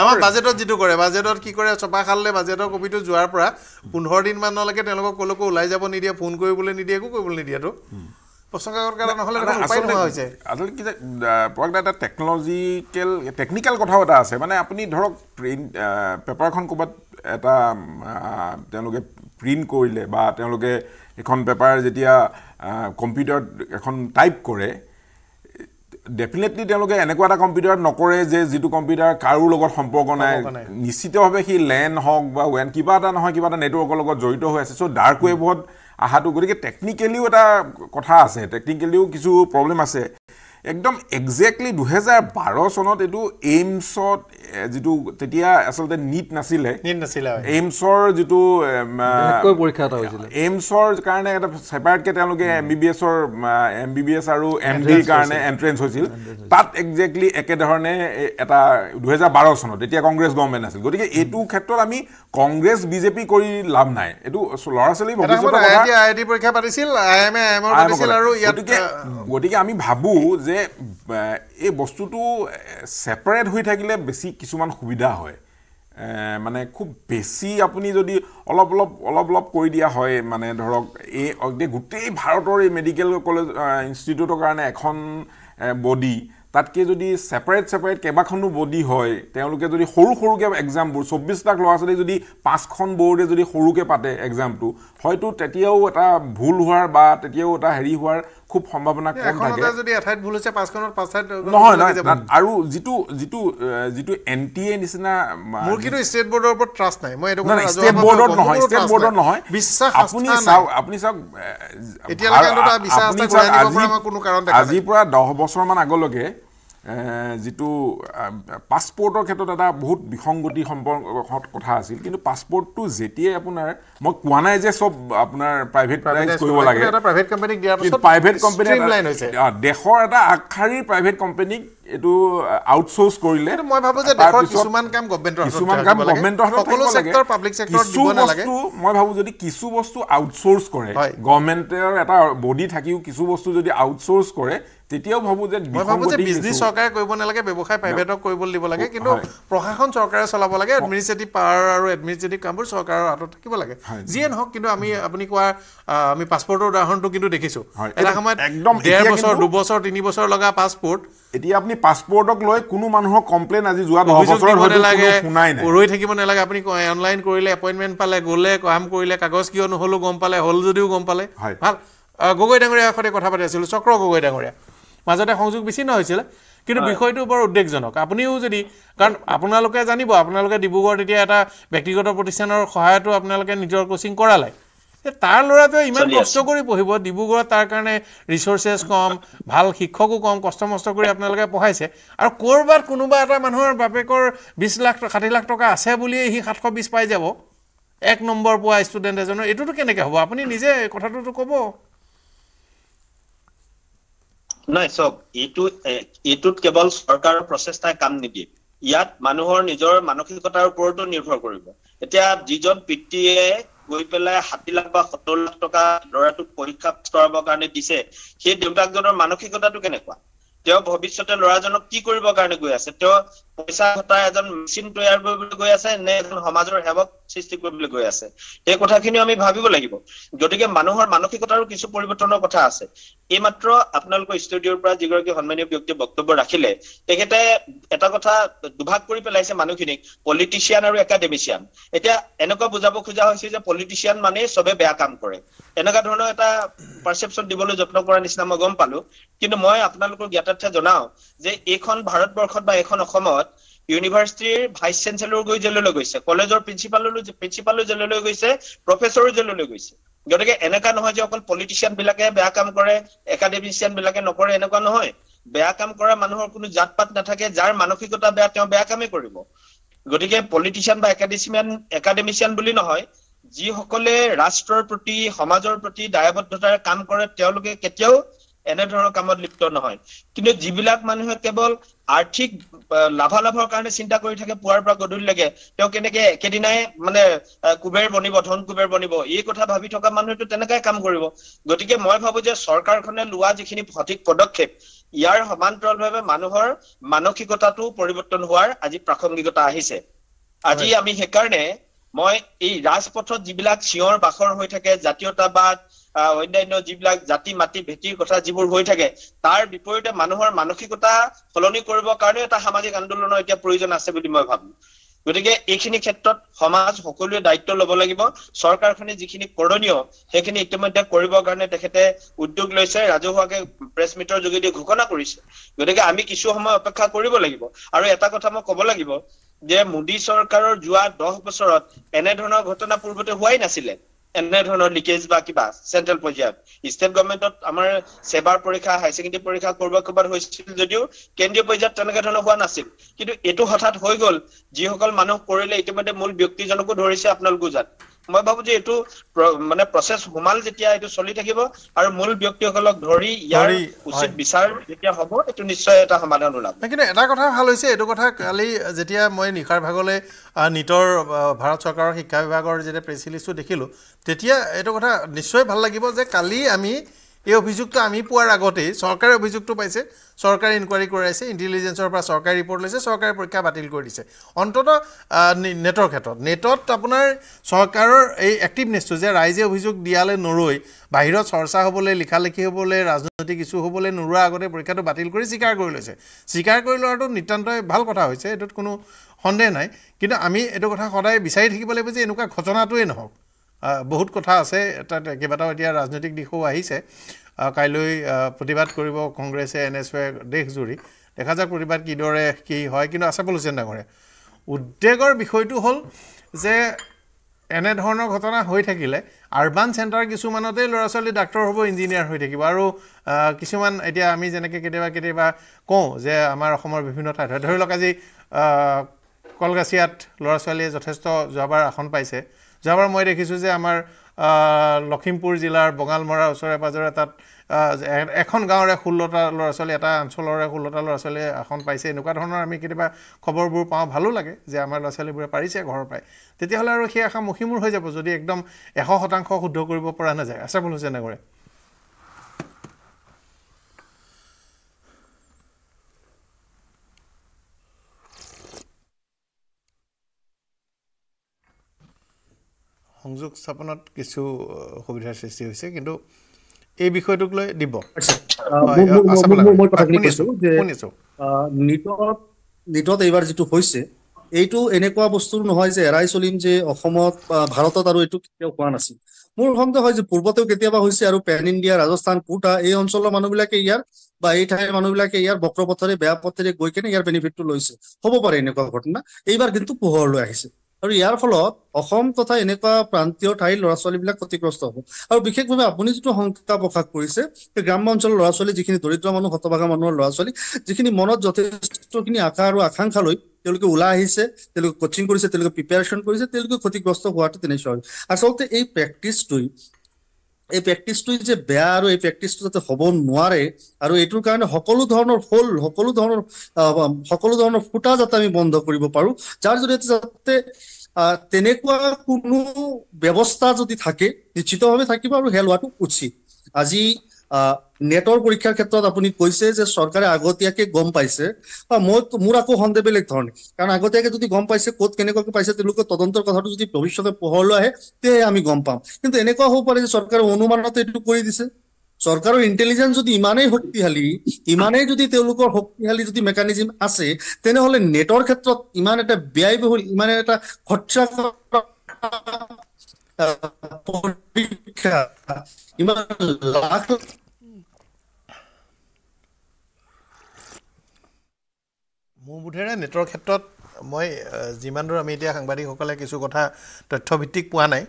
F: আমাৰ বাজেটত
A: যিটো কৰে বাজেটত কি কৰে চপা খালে বাজেটৰ কপিটো যোৱাৰ পৰা পোন্ধৰ দিনমানলৈকে তেওঁলোকক ক'লৈকো ওলাই যাব নিদিয়ে ফোন কৰিবলৈ নিদিয়ে একো কৰিবলৈ নিদিয়েতো
F: টেকনলজিকেল টেকনিকেল কথাও এটা আছে মানে আপুনি ধৰক প্ৰিণ্ট পেপাৰখন ক'ৰবাত এটা তেওঁলোকে প্ৰিণ্ট কৰিলে বা তেওঁলোকে এখন পেপাৰ যেতিয়া কম্পিউটাৰত এখন টাইপ কৰে ডেফিনেটলি তেওঁলোকে এনেকুৱা এটা কম্পিউটাৰত নকৰে যে যিটো কম্পিউটাৰ কাৰো লগত সম্পৰ্ক নাই নিশ্চিতভাৱে সি লেন হওক বা ৱেন কিবা এটা নহয় কিবা এটা নেটৱৰ্কৰ লগত জড়িত হৈ আছে চ' ডাৰ্ক ৱেবত অহাটো গতিকে টেকনিকেলিও এটা কথা আছে টেকনিকেলিও কিছু প্ৰব্লেম আছে একদম একজেক্টলি দুহেজাৰ বাৰ চনত এইটো এইমছত যিটো তেতিয়া আচলতে নীট নাছিলে এইমছৰ যিটো
D: পৰীক্ষা এটা হৈছিলে
F: এইমছৰ কাৰণে এটা ছেপাৰেটকে তেওঁলোকে এম বি বি এছৰ এম বি বি এছ আৰু এম ডিৰ কাৰণে এণ্ট্ৰেঞ্চ হৈছিল তাত একজেক্টলি একেধৰণে এটা দুহেজাৰ বাৰ চনত তেতিয়া কংগ্ৰেছ গভৰ্ণমেণ্ট আছিল গতিকে এইটো ক্ষেত্ৰত আমি কংগ্ৰেছ বিজেপি কৰি লাভ নাই এইটো ল'ৰা ছোৱালী ভৱিষ্যতে গতিকে গতিকে আমি ভাবোঁ যে যে এই বস্তুটো ছেপাৰেট হৈ থাকিলে বেছি কিছুমান সুবিধা হয় মানে খুব বেছি আপুনি যদি অলপ অলপ অলপ অলপ কৰি দিয়া হয় মানে ধৰক এই গোটেই ভাৰতৰ এই মেডিকেল কলেজ ইনষ্টিটিউটৰ কাৰণে এখন বডি তাতকে যদি ছেপাৰেট ছেপাৰেট কেইবাখনো বডি হয় তেওঁলোকে যদি সৰু সৰুকৈ এক্সামবোৰ চৌব্বিছ লাখ ল'ৰা ছোৱালী যদি পাঁচখন বৰ্ডে যদি সৰুকৈ পাতে এক্সামটো হয়তো তেতিয়াও এটা ভুল হোৱাৰ বা তেতিয়াও এটা হেৰি হোৱাৰ খুব সম্ভাৱনা কম থাকে নহয় নহয় আৰু যিটো যিটো যিটো এন টি মোৰ কিন্তু
A: ষ্টেট বৰ্ডৰ ওপৰত ট্ৰাষ্ট নাই মই এইটো
F: নাই ষ্টেট বৰ্ডত নহয় ষ্টেট বৰ্ডত নহয় বিশ্বাস আপুনি চাওক আপুনি চাওক এতিয়ালৈকে আজিৰ পৰা দহ বছৰমান আগলৈকে যিটো পাছপৰ্টৰ ক্ষেত্ৰত এটা বহুত বিসংগতি সম্পৰ্ক কথা আছিল কিন্তু পাছপৰ্টটো যেতিয়াই আপোনাৰ মই কোৱা নাই যে চব আপোনাৰ প্ৰাইভেটাইজ কৰিব লাগে
A: প্ৰাইভেট কোম্পানী
F: দেশৰ এটা আগশাৰীৰ প্ৰাইভেট কোম্পানীক এইটো আউটচৰ্চ কৰিলে মই ভাবো যে কিছুমান কাম গভমেণ্টৰ কিছুমান কাম গভমেণ্টৰ হাতত সকলো চেক্টৰ পাব্লিক চেক্টৰ দিব নালাগে মই ভাবো যদি কিছু বস্তু আউটচৰ্চ কৰে গভমেণ্টৰ এটা বডি থাকিও কিছু বস্তু যদি আউটচৰ্চ কৰে তেতিয়াও ভাবোঁ যে মই ভাবোঁ যে বিজনেছ চৰকাৰে
A: কৰিব নালাগে ব্যৱসায় প্ৰাইভেটক কৰিবলৈ দিব লাগে কিন্তু প্ৰশাসন চৰকাৰে চলাব লাগে এডমিনিষ্ট্ৰেটিভ পাৱাৰ আৰু এডমিনিষ্ট্ৰেটিভ কামবোৰ চৰকাৰৰ হাতত থাকিব লাগে যিয়ে নহওক কিন্তু আমি আপুনি কোৱা আমি পাছপৰ্টৰ উদাহৰণটো কিন্তু দেখিছোঁ
F: এটা সময়ত একদম ডেৰ বছৰ দুবছৰ তিনি বছৰ লগা পাছপৰ্ট এতিয়া আপুনি পাছপৰ্টক লৈ কোনো মানুহৰ কমপ্লেইন আজি যোৱা নালাগে ৰৈ
A: থাকিব নালাগে আপুনি অনলাইন কৰিলে এপইণ্টমেণ্ট পালে গ'লে কাম কৰিলে কাগজ কিয় নহ'লেও গম পালে হ'ল যদিও গম পালে ভাল গগৈ ডাঙৰীয়াৰ সৈতে কথা পাতি আছিলোঁ চক্ৰ গগৈ ডাঙৰীয়া মাজতে সংযোগ বিচ্ছিন্ন হৈছিলে কিন্তু বিষয়টো বৰ উদ্বেগজনক আপুনিও যদি কাৰণ আপোনালোকে জানিব আপোনালোকে ডিব্ৰুগড়ত এতিয়া এটা ব্যক্তিগত প্ৰতিষ্ঠানৰ সহায়তো আপোনালোকে নিজৰ কোচিং কৰালে তাৰ ল'ৰাটোৱে ইমান কষ্ট কৰি পঢ়িব ডিব্ৰুগড়ত তাৰ কাৰণে ৰিচৰ্চেছ কম ভাল শিক্ষকো কম কষ্ট মষ্ট কৰি আপোনালোকে পঢ়াইছে আৰু ক'ৰবাত কোনোবা এটা মানুহৰ বাপেকৰ বিছ লাখ ষাঠি লাখ টকা আছে বুলিয়েই সি সাতশ বিছ পাই যাব এক নম্বৰ পোৱা ষ্টুডেণ্ট এজনৰ এইটোতো কেনেকৈ হ'ব আপুনি নিজে কথাটোতো ক'ব
B: নাই চাওক এইটো এইটোত কেৱল চৰকাৰৰ প্ৰচেষ্টাই কাম নিদিয়ে ইয়াত মানুহৰ নিজৰ মানসিকতাৰ ওপৰতো নিৰ্ভৰ কৰিব এতিয়া যিজন পিতৃয়ে গৈ পেলাই ষাঠি লাখ বা সত্তৰ লাখ টকা ল'ৰাটোক পৰীক্ষা কৰাবৰ কাৰণে দিছে সেই দেউতাকজনৰ মানসিকতাটো কেনেকুৱা তেওঁ ভৱিষ্যতে ল'ৰাজনক কি কৰিবৰ কাৰণে গৈ আছে তেওঁ পইচা ঘটা এজন মেচিন তৈয়াৰ কৰিবলৈ গৈ আছে নে এজন সমাজৰ সেৱক সৃষ্টি কৰিবলৈ গৈ আছে সেই কথাখিনিও আমি ভাবিব লাগিব গতিকে মানুহৰ মানসিকতাৰো কিছু পৰিৱৰ্তনৰ কথা আছে এই মাত্ৰ আপোনালোকৰ ষ্টুডিঅ'ৰ পৰা যিগৰাকী সন্মানীয় ব্যক্তিয়ে বক্তব্য ৰাখিলে তেখেতে এটা কথা দুভাগ কৰি পেলাইছে মানুহখিনিক পলিটিচিয়ান আৰু একাডেমিচিয়ান এতিয়া এনেকুৱা বুজাব খোজা হৈছে যে পলিটিচিয়ান মানেই চবে বেয়া কাম কৰে এনেকুৱা ধৰণৰ এটা পাৰ্চেপশ্যন দিবলৈ যত্ন কৰাৰ নিচিনা মই গম পালো কিন্তু মই আপোনালোকৰ জ্ঞাতাৰ্থে জনাওঁ যে এইখন ভাৰতবৰ্ষত বা এইখন অসমত ইউনিভাৰ্চিটিৰ ভাইচ চেঞ্চেলৰ জেললৈ গৈছে কলেজৰ প্ৰিঞ্চিপাললৈ প্ৰিঞ্চিপালৰ জেললৈ গৈছে প্ৰফেচৰ জেললৈ গৈছে গতিকে এনেকুৱা নহয় যে অকল পলিটিচিয়ান বিলাকে বেয়া কাম কৰে একাডেমিচিয়ান বিলাকে নকৰে এনেকুৱা নহয় বেয়া কাম কৰা মানুহৰ কোনো জাত পাত নাথাকে যাৰ মানসিকতা বেয়া তেওঁ বেয়া কামেই কৰিব গতিকে পলিটিচিয়ান বা একাডেমিচিয়ান একাডেমিচিয়ান বুলি নহয় যিসকলে ৰাষ্ট্ৰৰ প্ৰতি সমাজৰ প্ৰতি দায়বদ্ধতাৰে কাম কৰে তেওঁলোকে কেতিয়াও এনেধৰণৰ কামত লিপ্ত নহয় কিন্তু যিবিলাক মানুহে কেৱল আৰ্থিক লাভালাভৰ কাৰণে চিন্তা কৰি থাকে পুৱাৰ পৰা গধূলিলৈকে তেওঁ কেনেকে একেদিনাই মানে কুবেৰ বনিব ধন কুবেৰ বনিব এই কথা ভাবি থকা মানুহেতো তেনেকাই কাম কৰিব গতিকে মই ভাবো যে চৰকাৰখনে লোৱা যিখিনি সঠিক পদক্ষেপ ইয়াৰ সমান্তৰালভাৱে মানুহৰ মানসিকতাটো পৰিৱৰ্তন হোৱাৰ আজি প্ৰাসংগিকতা আহিছে আজি আমি সেইকাৰণে মই এই ৰাজপথত যিবিলাক চিঞৰ বাখৰ হৈ থাকে জাতীয়তাবাদ আহ অন্যান্য যিবিলাক জাতি মাটি ভেটিৰ কথা যিবোৰ হৈ থাকে তাৰ বিপৰীতে মানুহৰ মানসিকতা সলনি কৰিবৰ কাৰণেও এটা সামাজিক আন্দোলনৰ এতিয়া প্ৰয়োজন আছে বুলি মই ভাবো গতিকে এইখিনি ক্ষেত্ৰত সমাজ সকলোৱে দায়িত্ব ল'ব লাগিব চৰকাৰখনে যিখিনি কৰণীয় সেইখিনি ইতিমধ্যে কৰিবৰ কাৰণে তেখেতে উদ্যোগ লৈছে ৰাজহুৱাকে প্ৰেছ মিটৰ যোগেদি ঘোষণা কৰিছে গতিকে আমি কিছু সময় অপেক্ষা কৰিব লাগিব আৰু এটা কথা মই ক'ব লাগিব যে মোদী চৰকাৰৰ যোৱা দহ বছৰত এনেধৰণৰ ঘটনা পূৰ্বতে হোৱাই নাছিলে এনেধৰণৰ লিকেজ বা কিবা চেণ্ট্ৰেল পৰ্যায়ত ষ্টেট গভৰ্ণমেণ্টত আমাৰ ছেবাৰ পৰীক্ষা হাই ছেকেণ্ডেৰী পৰীক্ষা ক'ৰবাত ক'ৰবাত হৈছিল যদিও কেন্দ্ৰীয় পৰ্যায়ত তেনেকে ধৰণৰ হোৱা নাছিল কিন্তু এইটো হঠাৎ হৈ গ'ল যিসকল মানুহ কৰিলে ইতিমধ্যে মূল ব্যক্তিজনকো ধৰিছে আপোনালোকো জানে মই ভাবো যে এইটো মানে প্ৰচেছ সোমাল যেতিয়া এইটো চলি থাকিব আৰু মূল ব্যক্তিসকলক ধৰি ইয়াৰ উচিত বিচাৰ যেতিয়া হ'ব এইটো নিশ্চয় এটা সমাধান ওলাব
A: কিন্তু এটা কথা ভাল হৈছে এইটো কথা কালি যেতিয়া মই নিশাৰ ভাগলৈ নিটৰ ভাৰত চৰকাৰৰ শিক্ষা বিভাগৰ যেতিয়া প্ৰেছ ৰিলিজটো দেখিলোঁ তেতিয়া এইটো কথা নিশ্চয় ভাল লাগিব যে কালি আমি এই অভিযোগটো আমি পোৱাৰ আগতেই চৰকাৰে অভিযোগটো পাইছে চৰকাৰে ইনকুৱাৰী কৰাইছে ইণ্টেলিজেঞ্চৰ পৰা চৰকাৰে ৰিপৰ্ট লৈছে চৰকাৰে পৰীক্ষা বাতিল কৰি দিছে অন্ততঃ নেটৰ ক্ষেত্ৰত নেটত আপোনাৰ চৰকাৰৰ এই এক্টিভনেছটো যে ৰাইজে অভিযোগ দিয়ালে নৰৈ বাহিৰত চৰ্চা হ'বলৈ লিখালেখি হ'বলৈ ৰাজনৈতিক ইছ্যু হ'বলৈ নোৰোৱাৰ আগতে পৰীক্ষাটো বাতিল কৰি স্বীকাৰ কৰি লৈছে স্বীকাৰ কৰি লোৱাটো নিতান্তই ভাল কথা হৈছে এইটোত কোনো সন্দেহ নাই কিন্তু আমি এইটো কথা সদায় বিচাৰি থাকিব লাগিব যে এনেকুৱা ঘটনাটোৱেই নহওক বহুত কথা আছে তাত কেইবাটাও এতিয়া ৰাজনৈতিক দিশো আহিছে কাইলৈ প্ৰতিবাদ কৰিব কংগ্ৰেছে এন এছ ৱে দেশজুৰি দেখা যাওক প্ৰতিবাদ কিদৰে কি হয় কিন্তু আছে পলুচেন ডাঙৰে উদ্বেগৰ বিষয়টো হ'ল যে এনেধৰণৰ ঘটনা হৈ থাকিলে আৰ্বান চেণ্টাৰ কিছুমানতে ল'ৰা ছোৱালী ডাক্তৰ হ'ব ইঞ্জিনিয়াৰ হৈ থাকিব আৰু কিছুমান এতিয়া আমি যেনেকৈ কেতিয়াবা কেতিয়াবা কওঁ যে আমাৰ অসমৰ বিভিন্ন ঠাইত ধৰি লওক আজি কলগাছিয়াত ল'ৰা ছোৱালীয়ে যথেষ্ট যোৱাবাৰ আসন পাইছে যাবাৰ মই দেখিছোঁ যে আমাৰ লখিমপুৰ জিলাৰ বঙালমৰাৰ ওচৰে পাঁজৰে তাত এখন গাঁৱৰে ষোল্লটা ল'ৰা ছোৱালী এটা অঞ্চলৰে ষোল্লটা ল'ৰা ছোৱালীয়ে আসন পাইছে এনেকুৱা ধৰণৰ আমি কেতিয়াবা খবৰবোৰ পাওঁ ভালো লাগে যে আমাৰ ল'ৰা ছোৱালীবোৰে পাৰিছে ঘৰৰ পৰাই তেতিয়াহ'লে আৰু সেই আশা মষিমূৰ হৈ যাব যদি একদম এশ শতাংশ শুদ্ধ কৰিব পৰা নাযায় আছে বোলো যেনেকৈ সংযোগ স্থাপনত কিছু সুবিধাৰ সৃষ্টি হৈছে কিন্তু এই বিষয়টোক লৈ দিব
E: নিটত এইবাৰ যিটো হৈছে এইটো এনেকুৱা বস্তু নহয় যে এৰাই চলিম যে অসমত বা ভাৰতত আৰু এইটো কেতিয়াও হোৱা নাছিল মোৰ সন্দেহ হয় যে পূৰ্বতেও কেতিয়াবা হৈছে আৰু পেন ইণ্ডিয়া ৰাজস্থান কোটা এই অঞ্চলৰ মানুহবিলাকে ইয়াৰ বা এই ঠাইৰ মানুহবিলাকে ইয়াৰ বক্ৰ পথেৰে বেয়া পথেৰে গৈ কেনে ইয়াৰ বেনিফিটটো লৈছে হ'ব পাৰে এনেকুৱা ঘটনা এইবাৰ কিন্তু পোহৰলৈ আহিছে আৰু ইয়াৰ ফলত অসম তথা এনেকুৱা প্ৰান্তীয় ঠাইৰ ল'ৰা ছোৱালীবিলাক ক্ষতিগ্ৰস্ত হ'ব আৰু বিশেষভাৱে আপুনি যিটো শংকা প্ৰকাশ কৰিছে সেই গ্ৰাম্য অঞ্চলৰ ল'ৰা ছোৱালী যিখিনি দৰিদ্ৰ মানুহ হতভাগা মানুহৰ ল'ৰা ছোৱালী যিখিনি মনত যথেষ্টখিনি আশা আৰু আকাংক্ষা লৈ তেওঁলোকে ওলাই আহিছে তেওঁলোকে কচিং কৰিছে তেওঁলোকে প্ৰিপেৰেশ্যন কৰিছে তেওঁলোকে ক্ষতিগ্ৰস্ত হোৱাটো তেনেস্বাভাৱিক আচলতে এই প্ৰেক্টিচটোৱে এই প্ৰেক্টিচটোৱে যে বেয়া আৰু এই প্ৰেক্টিচটো যাতে হ'ব নোৱাৰে আৰু এইটোৰ কাৰণে সকলো ধৰণৰ ফল সকলো ধৰণৰ সকলো ধৰণৰ ফুটা যাতে আমি বন্ধ কৰিব পাৰো যাৰ জৰিয়তে যাতে তেনেকুৱা কোনো ব্যৱস্থা যদি থাকে নিশ্চিতভাৱে থাকিব আৰু সেয়া লোৱাটো উচিত আজি নেটৰ পৰীক্ষাৰ ক্ষেত্ৰত আপুনি কৈছে যে চৰকাৰে আগতীয়াকৈ গম পাইছে মোৰ আকৌ সন্দেহ বেলেগ ধৰণে কাৰণ আগতীয়াকৈ যদি গম পাইছে ক'ত কেনেকুৱাকৈ পাইছে তেওঁলোকে তদন্তৰ কথাটো যদি ভৱিষ্যতে পোহৰলৈ আহে তেহে আমি গম পাম কিন্তু এনেকুৱা হ'ব পাৰে যে চৰকাৰে অনুমানত এইটো কৰি দিছে চৰকাৰৰ ইণ্টেলিজেঞ্চ যদি ইমানেই শক্তিশালী ইমানেই যদি তেওঁলোকৰ শক্তিশালী যদি মেকানিজিম আছে তেনেহ'লে নেটৰ ক্ষেত্ৰত ইমান এটা ব্যয় বহুল ইমান এটা খৰচা পৰীক্ষা Immer lachen.
A: মোৰ বোধেৰে নেটৰ ক্ষেত্ৰত মই যিমান দূৰ আমি এতিয়া সাংবাদিকসকলে কিছু কথা তথ্যভিত্তিক পোৱা নাই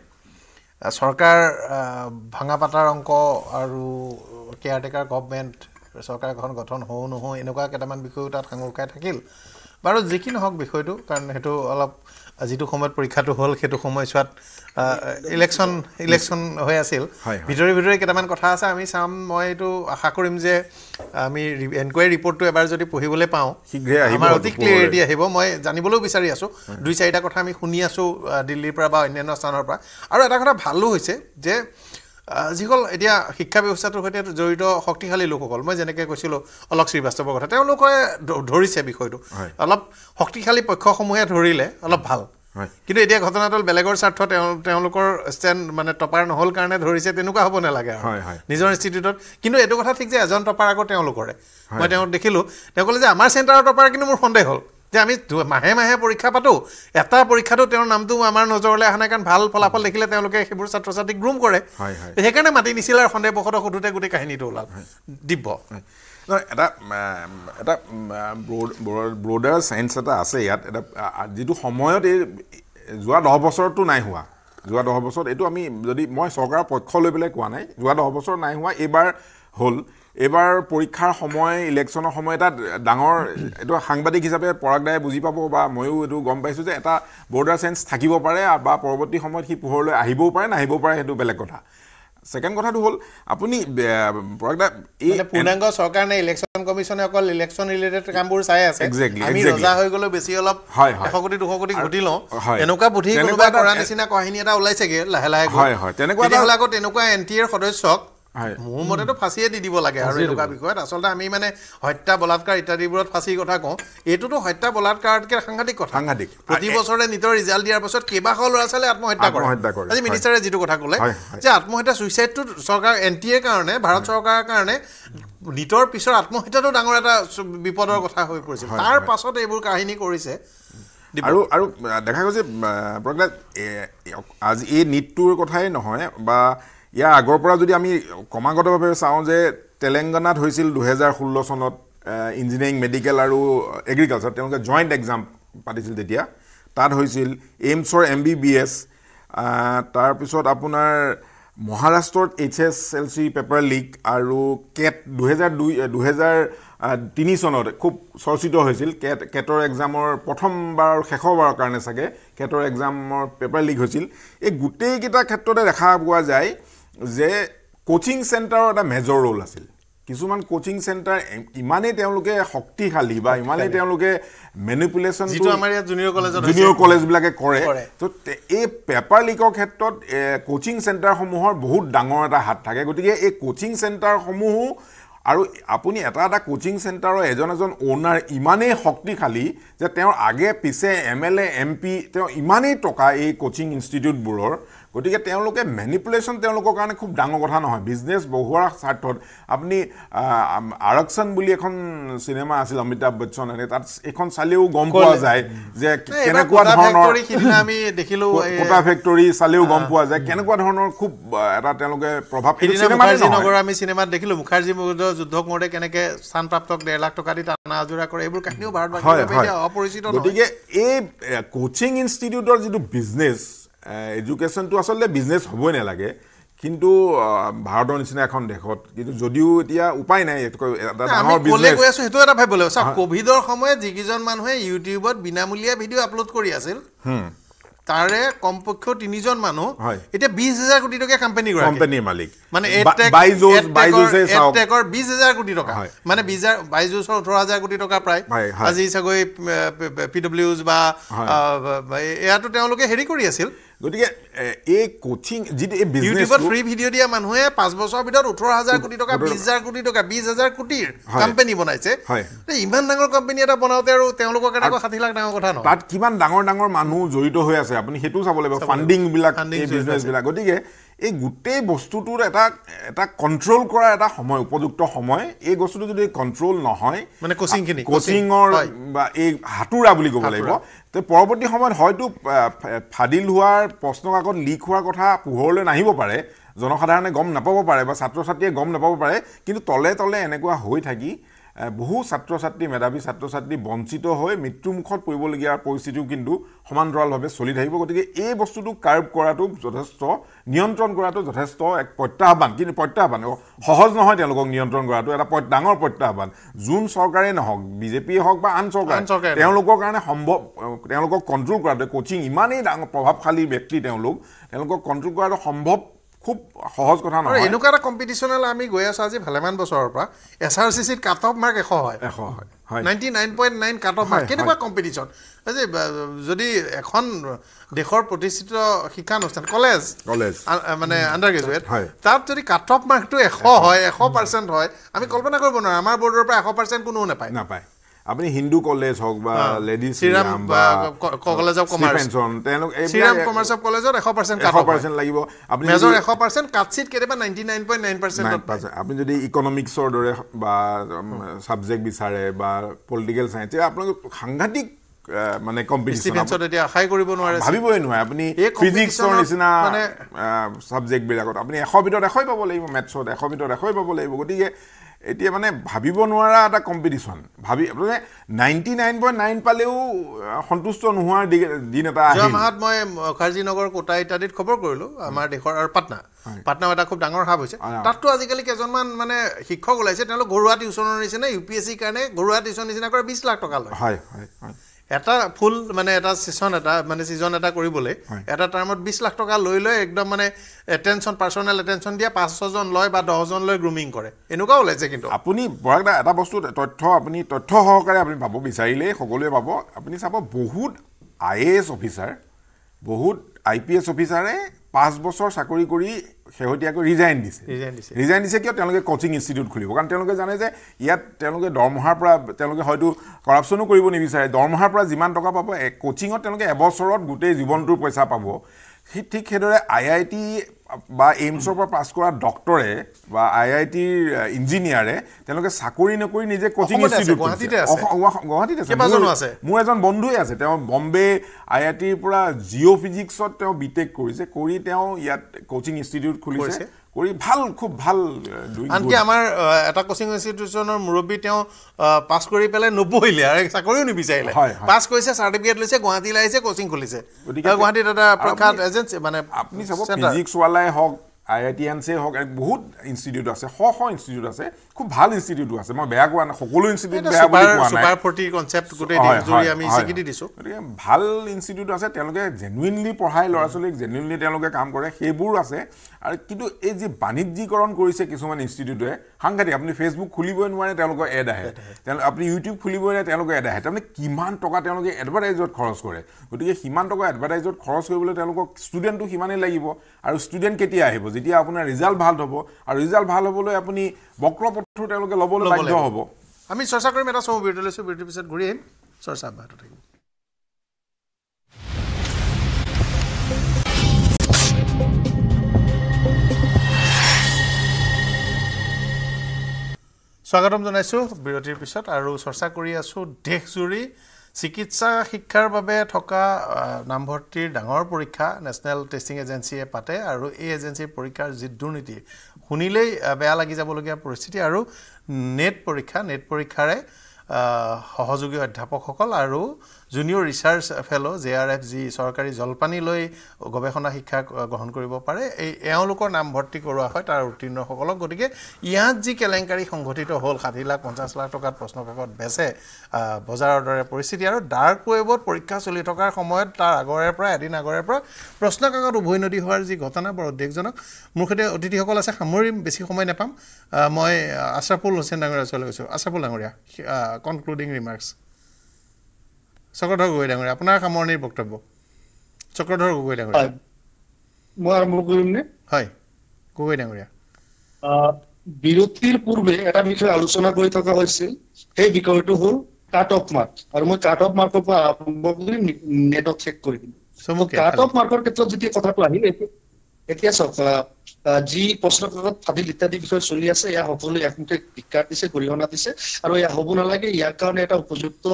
A: চৰকাৰ ভাঙা পাতাৰ অংক আৰু কেয়াৰটেকাৰ গভমেণ্ট চৰকাৰ এখন গঠন হওঁ নহওঁ এনেকুৱা কেইটামান বিষয়ো তাত সাঙোৰ খাই থাকিল বাৰু যি কি নহওক বিষয়টো কাৰণ সেইটো অলপ যিটো সময়ত পৰীক্ষাটো হ'ল সেইটো সময়ছোৱাত ইলেকশ্যন ইলেকশ্যন হৈ আছিল ভিতৰে ভিতৰে কেইটামান কথা আছে আমি চাম মই এইটো আশা কৰিম যে আমি এনকুৱাৰী ৰিপৰ্টটো এবাৰ যদি পঢ়িবলৈ পাওঁ আমাৰ অতি ক্লিয়াৰিটি আহিব মই জানিবলৈও বিচাৰি আছোঁ দুই চাৰিটা কথা আমি শুনি আছোঁ দিল্লীৰ পৰা বা অন্যান্য স্থানৰ পৰা আৰু এটা কথা ভালো হৈছে যে যিসকল এতিয়া শিক্ষা ব্যৱস্থাটোৰ সৈতে জড়িত শক্তিশালী লোকসকল মই যেনেকৈ কৈছিলোঁ অলপ শ্ৰীবাস্তৱৰ কথা তেওঁলোকে ধৰিছে বিষয়টো অলপ শক্তিশালী পক্ষসমূহে ধৰিলে অলপ ভাল কিন্তু এতিয়া ঘটনাটো বেলেগৰ স্বাৰ্থ তেওঁ তেওঁলোকৰ ষ্টেণ্ড মানে টপাৰ নহ'ল কাৰণে ধৰিছে তেনেকুৱা হ'ব নালাগে আৰু নিজৰ ইনষ্টিটিউটত কিন্তু এইটো কথা ঠিক যে এজন টপাৰ আকৌ তেওঁলোকৰে মই তেওঁক দেখিলোঁ তেওঁ ক'লে যে আমাৰ চেণ্টাৰৰ টপাৰ কিন্তু মোৰ সন্দেহ হ'ল যে আমি মাহে মাহে পৰীক্ষা পাতোঁ এটা পৰীক্ষাটো তেওঁৰ নামটো আমাৰ নজৰলৈ অহা নাই কাৰণ ভাল ফলাফল দেখিলে তেওঁলোকে সেইবোৰ ছাত্ৰ ছাত্ৰীক গ্ৰুম কৰে সেইকাৰণে মাতি নিছিল আৰু সন্দেহপ্ৰসদ সোধোতে গোটেই কাহিনীটো ওলাল
F: দিব্য নহয় এটা এটা ব্ৰডাৰ চাইন্স এটা আছে ইয়াত এটা যিটো সময়ত এই যোৱা দহ বছৰতো নাই হোৱা যোৱা দহ বছৰত এইটো আমি যদি মই চৰকাৰৰ পক্ষ লৈ পেলাই কোৱা নাই যোৱা দহ বছৰ নাই হোৱা এইবাৰ হ'ল এইবাৰ পৰীক্ষাৰ সময় ইলেকশ্যনৰ সময় এটা ডাঙৰ এইটো সাংবাদিক হিচাপে পৰাগ দায়ে বুজি পাব বা ময়ো এইটো গম পাইছোঁ যে এটা বৰ্ডাৰ চেঞ্চ থাকিব পাৰে বা পৰৱৰ্তী সময়ত সি পোহৰলৈ আহিবও পাৰে নাহিবও পাৰে সেইটো বেলেগ কথা ছেকেণ্ড কথাটো হ'ল আপুনি পূৰ্ণাংগ চৰকাৰ নে ইলেকশ্যন কমিশ্যনে অকল ইলেকশ্যন ৰিলেটেড কামবোৰ চাই আছে
A: এনেকুৱা এটা ওলাইছেগৈ লাহে লাহে হয় হয় তেনেকুৱা তেনেকুৱা এন টি এৰ সদস্যক মোৰ মতেতো ফাঁচিয়ে দি দিব লাগে আৰু এনেকুৱা বিষয়ত আচলতে আমি মানে হত্যা বলাৎকাৰ ইত্যাদিবোৰত ফাঁচিৰ কথা কওঁ এইটোতো হত্যা বলাৎকাৰতকৈ সাংঘাতিক কথা সাংঘাতিক প্ৰতি বছৰে নিজৰ ৰিজাল্ট দিয়াৰ পাছত কেইবাশ ল'ৰা ছোৱালীয়ে আত্মহত্যা কৰে আজি মিনিষ্টাৰে যিটো কথা ক'লে যে আত্মহত্যা চুইচাইডটো চৰকাৰ এন টি এৰ কাৰণে ভাৰত চৰকাৰৰ কাৰণে নীটৰ পিছৰ আত্মহত্যাটো ডাঙৰ এটা বিপদৰ কথা হৈ পৰিছে তাৰ পাছত এইবোৰ কাহিনী
F: কৰিছে আৰু আৰু দেখা গৈছে আজি এই নীটটোৰ কথাই নহয় বা ইয়াৰ আগৰ পৰা যদি আমি ক্ৰমাগতভাৱে চাওঁ যে তেলেংগানাত হৈছিল দুহেজাৰ ষোল্ল চনত ইঞ্জিনিয়াৰিং মেডিকেল আৰু এগ্ৰিকালচাৰ তেওঁলোকে জইণ্ট এক্সাম পাতিছিল তেতিয়া তাত হৈছিল এইমছৰ এম বি বি এছ তাৰপিছত আপোনাৰ মহাৰাষ্ট্ৰত H S L C paper leak আৰু কেট দুহেজাৰ দুই দুহেজাৰ তিনি চনত খুব চৰ্চিত হৈছিল কেট কেটৰ এক্সামৰ প্ৰথমবাৰ আৰু শেষৰবাৰৰ কাৰণে চাগে কেটৰ এক্সামৰ পেপাৰ লীক হৈছিল এই গোটেইকেইটা ক্ষেত্ৰতে দেখা পোৱা যায় যে কোচিং চেণ্টাৰৰ এটা মেজৰ ৰ'ল আছিল কিছুমান কোচিং চেণ্টাৰ ইমানেই তেওঁলোকে শক্তিশালী বা ইমানেই তেওঁলোকে মেনিপুলেশ্যন জুনিয়ৰ কলেজবিলাকে কৰে তো এই পেপাৰ লীকৰ ক্ষেত্ৰত কোচিং চেণ্টাৰসমূহৰ বহুত ডাঙৰ এটা হাত থাকে গতিকে এই কোচিং চেণ্টাৰসমূহো আৰু আপুনি এটা এটা কোচিং চেণ্টাৰৰ এজন এজন অ'নাৰ ইমানেই শক্তিশালী যে তেওঁৰ আগে পিছে M L A M P তেওঁ ইমানেই টকা এই কোচিং ইনষ্টিটিউটবোৰৰ গতিকে তেওঁলোকে মেনিপুলেশ্যন তেওঁলোকৰ কাৰণে খুব ডাঙৰ কথা নহয় বিজনেছ বহুৱাৰ স্বাৰ্থত আপুনি আৰক্ষণ বুলি এখন চিনেমা আছিল অমিতাভ বচ্চন এনে তাত এইখন চালেও গম পোৱা যায় যে কেনেকুৱা ধৰণৰ আমি
A: দেখিলোঁ কোটা
F: ফেক্টৰী চালেও গম পোৱা যায় কেনেকুৱা ধৰণৰ খুব এটা তেওঁলোকে প্ৰভাৱ নগৰ
A: আমি চিনেমাত দেখিলোঁ মুখাৰ্জী যুদ্ধক মৰে স্থান স্থানপ্ৰাপ্তক ডেৰ লাখ টকা দি টানা আজোৰা কৰে এইবোৰ কাহিনীও ভাৰতবাসী অপৰিচিত
F: গতিকে এই কোচিং ইনষ্টিটিউটৰ যিটো বিজনেছ এডুকেশ্যনটো আচলতে বিজনেছ হ'বই নালাগে কিন্তু ভাৰতৰ নিচিনা এখন দেশত কিন্তু যদিও এতিয়া উপায় নাই সেইটো এটা ভাবিব
A: লাগিব চাওক কভিডৰ সময়ত যিকেইজন মানুহে ইউটিউবত বিনামূলীয়া ভিডিঅ' আপলোড কৰি আছিল তাৰে কমপক্ষেও তিনিজন মানুহ এতিয়া বিশ হাজাৰ কোটি টকা কোম্পানী গৰাকী কোম্পানীৰ মালিক মানে এটেকৰ বিশ হাজাৰ কোটি টকা মানে বিজাৰ বাইজোছৰ ওঠৰ হাজাৰ কোটি টকা প্ৰায় আজি চাগৈ পি ডব্লিউজ বা এয়াতো তেওঁলোকে হেৰি কৰি আছিল গতিকে এই কোচিং যিটো এই ইউটিউবত ফ্ৰী ভিডিঅ' দিয়া মানুহে পাঁচ বছৰৰ ভিতৰত ওঠৰ হাজাৰ কোটি টকা বিশ হাজাৰ কোটি টকা বিশ
F: হাজাৰ কোটিৰ কোম্পানী বনাইছে হয় ইমান ডাঙৰ কোম্পানী এটা বনাওঁতে আৰু তেওঁলোকৰ কাৰণে ষাঠি লাখ ডাঙৰ কথা ন তাত কিমান ডাঙৰ ডাঙৰ মানুহ জড়িত হৈ আছে আপুনি সেইটো চাব লাগিব ফাণ্ডিংবিলাক গতিকে এই গোটেই বস্তুটোৰ এটা এটা কণ্ট্ৰল কৰাৰ এটা সময় উপযুক্ত সময় এই বস্তুটো যদি কণ্ট্ৰল নহয়
A: মানে কচিংখিনি কচিঙৰ
F: বা এই হাতোৰা বুলি ক'ব লাগিব তে পৰৱৰ্তী সময়ত হয়তো ফাদিল হোৱাৰ প্ৰশ্ন কাকত লীক হোৱাৰ কথা পোহৰলৈ নাহিব পাৰে জনসাধাৰণে গম নাপাব পাৰে বা ছাত্ৰ ছাত্ৰীয়ে গম নাপাব পাৰে কিন্তু তলে তলে এনেকুৱা হৈ থাকি বহু ছাত্ৰ ছাত্ৰী মেধাৱী ছাত্ৰ ছাত্ৰী বঞ্চিত হৈ মৃত্যুমুখত পৰিবলগীয়া পৰিস্থিতিও কিন্তু সমান্তৰালভাৱে চলি থাকিব গতিকে এই বস্তুটো কাৰ্ভ কৰাটো যথেষ্ট নিয়ন্ত্ৰণ কৰাটো যথেষ্ট এক প্ৰত্যাহ্বান কিন্তু প্ৰত্যাহ্বান সহজ নহয় তেওঁলোকক নিয়ন্ত্ৰণ কৰাটো এটা ডাঙৰ প্ৰত্যাহ্বান যোন চৰকাৰেই নহওক বিজেপিয়ে হওক বা আন চৰকাৰে তেওঁলোকৰ কাৰণে সম্ভৱ তেওঁলোকক কণ্ট্ৰল কৰাটো কোচিং ইমানেই ডাঙৰ প্ৰভাৱশালী ব্যক্তি তেওঁলোক তেওঁলোকক কণ্ট্ৰল কৰাটো সম্ভৱ খুব সহজ কথা নহয় এনেকুৱা
A: এটা কম্পিটিশ্যনেল আমি গৈ আছোঁ আজি ভালেমান বছৰৰ পৰা এছ আৰ চি চিত কাট অফ মাৰ্ক এশ হয় এশ হয় কাট অফ মাৰ্ক কেনেকুৱা কম্পিটিশ্যন যদি এখন দেশৰ প্ৰতিষ্ঠিত শিক্ষানুষ্ঠান কলেজ কলেজ মানে আণ্ডাৰ গ্ৰেজুৱেট হয় তাত যদি কাট অফ মাৰ্কটো এশ হয় এশ পাৰ্চেণ্ট হয় আমি
F: কল্পনা কৰিব নোৱাৰোঁ আমাৰ বৰ্ডৰ পৰা এশ পাৰ্চেণ্ট কোনো নাপায় নাপায় আপুনি হিন্দু কলেজ হওক বা আপুনি যদি ইকনমিক্সৰ দৰে বা ছাবজেক্ট বিচাৰে বা পলিটিকেল চায়েঞ্চ আপোনালোকে সাংঘাতিক মানে কম্পিটিশ্যনত এতিয়া সহায় কৰিব নোৱাৰে ভাবিবই নোৱাৰে আপুনি ফিজিক্সৰ নিচিনা মানে ছাবজেক্টবিলাকত আপুনি এশ ভিতৰত এশই পাব লাগিব মেথছত এশ ভিতৰত এশই পাব লাগিব গতিকে এতিয়া মানে ভাবিব নোৱাৰা এটা কম্পিটিশ্যন ভাবি মানে নাইণ্টি নাইন পইণ্ট নাইন পালেও সন্তুষ্ট নোহোৱাৰ দিন এটা যোৱা মাহত মই কাৰ্জিনগৰ কোটা ইত্যাদিত খবৰ কৰিলোঁ
A: আমাৰ দেশৰ আৰু পাটনা পাটনাও এটা খুব ডাঙৰ হাব হৈছে তাততো আজিকালি কেইজনমান মানে শিক্ষক ওলাইছে তেওঁলোক ঘৰুৱা টিউশ্যনৰ নিচিনা ইউ পি এছ চিৰ কাৰণে ঘৰুৱা টিউচন নিচিনা কৰে বিছ লাখ টকা লয়
F: হয় হয় হয়
A: এটা ফুল মানে এটা ছিজন এটা মানে ছিজন এটা কৰিবলৈ এটা টাইমত বিছ লাখ টকা লৈ লৈ একদম
F: মানে এটেনশ্যন পাৰ্চনেল এটেনশ্যন দিয়ে
A: পাঁচ ছজন লয় বা দহজন লৈ গ্ৰুমিং কৰে এনেকুৱা ওলাইছে কিন্তু
F: আপুনি বৰাকদা এটা বস্তু তথ্য আপুনি তথ্য সহকাৰে আপুনি পাব বিচাৰিলেই সকলোৱে পাব আপুনি চাব বহুত আই এ এছ অফিচাৰ বহুত আই পি এছ অফিচাৰে পাঁচ বছৰ চাকৰি কৰি শেহতীয়াকৈ ৰিজাইন দিছে ৰিজাইন দিছে কিয় তেওঁলোকে কচিং ইনষ্টিটিউট খুলিব কাৰণ তেওঁলোকে জানে যে ইয়াত তেওঁলোকে দৰমহাৰ পৰা তেওঁলোকে হয়তো কৰাপশ্যনো কৰিব নিবিচাৰে দৰমহাৰ পৰা যিমান টকা পাব কোচিঙত তেওঁলোকে এবছৰত গোটেই জীৱনটোৰ পইচা পাব সেই ঠিক সেইদৰে আই আই টি বা এইমছৰ পৰা পাছ কৰা ডক্টৰে বা আই আই টিৰ ইঞ্জিনিয়াৰে তেওঁলোকে চাকৰি নকৰি নিজে কচিং গুৱাহাটীত আছে মোৰ এজন বন্ধুৱে আছে তেওঁ বম্বে আই আই টিৰ পৰা জিঅ' ফিজিক্সত তেওঁ বি টেক কৰিছে কৰি তেওঁ ইয়াত কচিং ইনষ্টিটিউট খুলিছে কৰি ভাল খুব ভাল আনকি আমাৰ এটা কোচিং
A: ইনষ্টিটিউচনৰ মুৰব্বী তেওঁ পাছ কৰি পেলাই নবহিলে আৰু চাকৰিও নিবিচাৰিলে পাছ কৰিছে
F: চাৰ্টিফিকেট লৈছে গুৱাহাটীলৈ আহিছে কোচিং খুলিছে গতিকে গুৱাহাটীত এটা প্ৰখ্যাত এজেঞ্চি মানে আপুনি চাব ফিজিক্সৱালাই হওক I I T N C হওক বহুত ইনষ্টিটিউট আছে শ শ ইনষ্টিটিউট আছে খুব ভাল ইনষ্টিটিউটো আছে মই বেয়া কোৱা নাই সকলো ইনষ্টিটিউট বেয়া বুলি কোৱা নাই সুপাৰ
A: ফৰ্টি কনচেপ্ট গোটেই দিন জুৰি আমি স্বীকৃতি দিছো
F: গতিকে ভাল ইনষ্টিটিউট আছে তেওঁলোকে জেনুইনলি পঢ়াই ল'ৰা ছোৱালীক জেনুইনলি তেওঁলোকে কাম কৰে সেইবোৰ আছে আৰু কিন্তু এই যে বাণিজ্যিকৰণ কৰিছে কিছুমান ইনষ্টিটিউটে সাংঘাতিক আপুনি ফেচবুক খুলিবই নোৱাৰে তেওঁলোকৰ এড আহে তেওঁ আপুনি ইউটিউব খুলিবই নোৱাৰে তেওঁলোকে এড আহে তাৰমানে কিমান টকা তেওঁলোকে এডভাৰটাইজত খৰচ কৰে গতিকে সিমান টকা এডভাৰটাইজত খৰচ কৰিবলৈ তেওঁলোকক ষ্টুডেণ্টটো সিমানেই লাগিব আৰু ষ্টুডেণ্ট কেতিয়া আহিব যেতিয়া আপোনাৰ ৰিজাল্ট ভাল হ'ব আৰু ৰিজাল্ট ভাল হ'বলৈ আপুনি বক্ৰপথটো তেওঁলোকে ল'বলৈ বাধ্য হ'ব
A: আমি চৰ্চা কৰিম এটা চৌ বিৰতি লৈছোঁ বিৰতিৰ পিছত ঘূৰি আহিম চৰ্চা অব্যাহত থাকিব স্বাগতম জনাইছোঁ বিৰতিৰ পিছত আৰু চৰ্চা কৰি আছোঁ দেশজুৰি চিকিৎসা শিক্ষাৰ বাবে থকা নামভৰ্তিৰ ডাঙৰ পৰীক্ষা নেশ্যনেল টেষ্টিং এজেঞ্চিয়ে পাতে আৰু এই এজেঞ্চিৰ পৰীক্ষাৰ যি দুৰ্নীতি শুনিলেই বেয়া লাগি যাবলগীয়া পৰিস্থিতি আৰু নেট পৰীক্ষা নেট পৰীক্ষাৰে সহযোগী অধ্যাপকসকল আৰু junior research fellow' J R F যি চৰকাৰী জলপানীলৈ গৱেষণা শিক্ষা গ্ৰহণ কৰিব পাৰে এই এওঁলোকৰ নামভৰ্তি কৰোৱা হয় তাৰ উত্তীৰ্ণসকলক গতিকে ইয়াত যি কেলেংকাৰী সংঘটিত হ'ল ষাঠি লাখ পঞ্চাছ লাখ টকাত প্ৰশ্নপত্ৰত বেচে বজাৰৰ দৰে পৰিস্থিতি আৰু ডাৰ্ক ৱেবত পৰীক্ষা চলি থকাৰ সময়ত তাৰ আগৰে পৰা এদিন আগৰে পৰা প্ৰশ্ন কাকত উভৈনদী হোৱাৰ যি ঘটনা বৰ উদ্বেগজনক মোৰ সৈতে অতিথিসকল আছে সামৰি বেছি সময় নেপাম মই আশ্ৰাফুল হুছেইন ডাঙৰীয়া ওচৰলৈ গৈছোঁ আশ্ৰাফুল ডাঙৰীয়া কনক্লুডিং ৰিমাৰ্কছ চক্ৰধৰ গগৈ ডাঙৰীয়া আপোনাৰ সামৰণিৰ বক্তব্য চক্ৰধৰ গগৈ
G: ডাঙৰীয়া বিৰতিৰ পূৰ্বে এটা বিষয়ে আলোচনা কৰি থকা হৈছিল সেই বিষয়টো হ'ল কাট অফ মাৰ্ক আৰু মই কাট অফ মাৰ্কৰ পৰা আৰম্ভ কৰি নেটত শেষ কৰি দিলো কাট অফ মাৰ্কৰ ক্ষেত্ৰত যেতিয়া কথাটো আহিল এতিয়া চাওক যি প্ৰশ্ন কাকত ফাটিল ইত্যাদি বিষয়ে চলি আছে এয়া সকলোৱে একমুঠে ধিকাৰ দিছে গৰিহণা দিছে আৰু এয়া হব নালাগে ইয়াৰ কাৰণে এটা উপযুক্ত